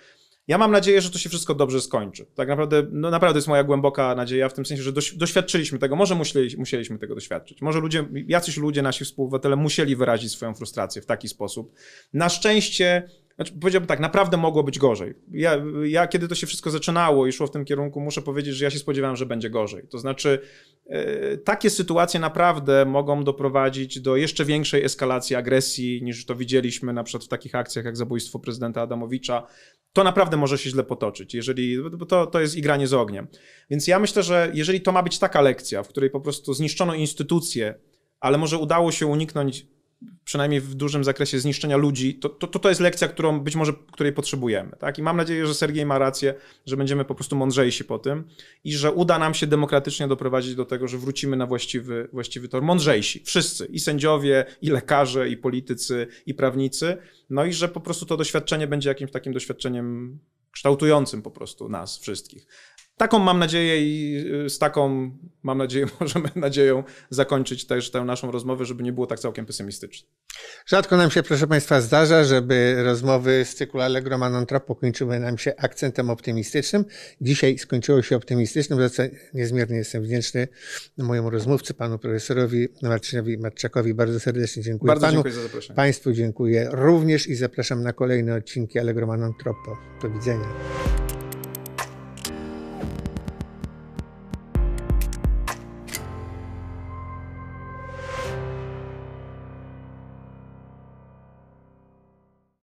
Ja mam nadzieję, że to się wszystko dobrze skończy. Tak naprawdę, no naprawdę jest moja głęboka nadzieja w tym sensie, że doświadczyliśmy tego, może musieli, musieliśmy tego doświadczyć. Może ludzie, jacyś ludzie, nasi współobywatele musieli wyrazić swoją frustrację w taki sposób. Na szczęście znaczy, powiedziałbym tak, naprawdę mogło być gorzej. Ja, ja, kiedy to się wszystko zaczynało i szło w tym kierunku, muszę powiedzieć, że ja się spodziewałem, że będzie gorzej. To znaczy, e, takie sytuacje naprawdę mogą doprowadzić do jeszcze większej eskalacji agresji, niż to widzieliśmy na przykład w takich akcjach jak zabójstwo prezydenta Adamowicza. To naprawdę może się źle potoczyć, jeżeli to, to jest igranie z ogniem. Więc ja myślę, że jeżeli to ma być taka lekcja, w której po prostu zniszczono instytucje, ale może udało się uniknąć przynajmniej w dużym zakresie zniszczenia ludzi, to to, to jest lekcja, którą być może, której potrzebujemy. Tak? I mam nadzieję, że Sergiej ma rację, że będziemy po prostu mądrzejsi po tym i że uda nam się demokratycznie doprowadzić do tego, że wrócimy na właściwy, właściwy tor. Mądrzejsi, wszyscy, i sędziowie, i lekarze, i politycy, i prawnicy. No i że po prostu to doświadczenie będzie jakimś takim doświadczeniem kształtującym po prostu nas wszystkich. Taką mam nadzieję i y, z taką, mam nadzieję, możemy nadzieją zakończyć też tę naszą rozmowę, żeby nie było tak całkiem pesymistycznie. Rzadko nam się, proszę Państwa, zdarza, żeby rozmowy z cyklu Allegro Manon Tropo kończyły nam się akcentem optymistycznym. Dzisiaj skończyło się optymistycznym, za co niezmiernie jestem wdzięczny mojemu rozmówcy, panu profesorowi Marcinowi Matczakowi. Bardzo serdecznie dziękuję. Bardzo panu. dziękuję za zaproszenie. Państwu dziękuję również i zapraszam na kolejne odcinki Allegro Manon Tropo. Do widzenia.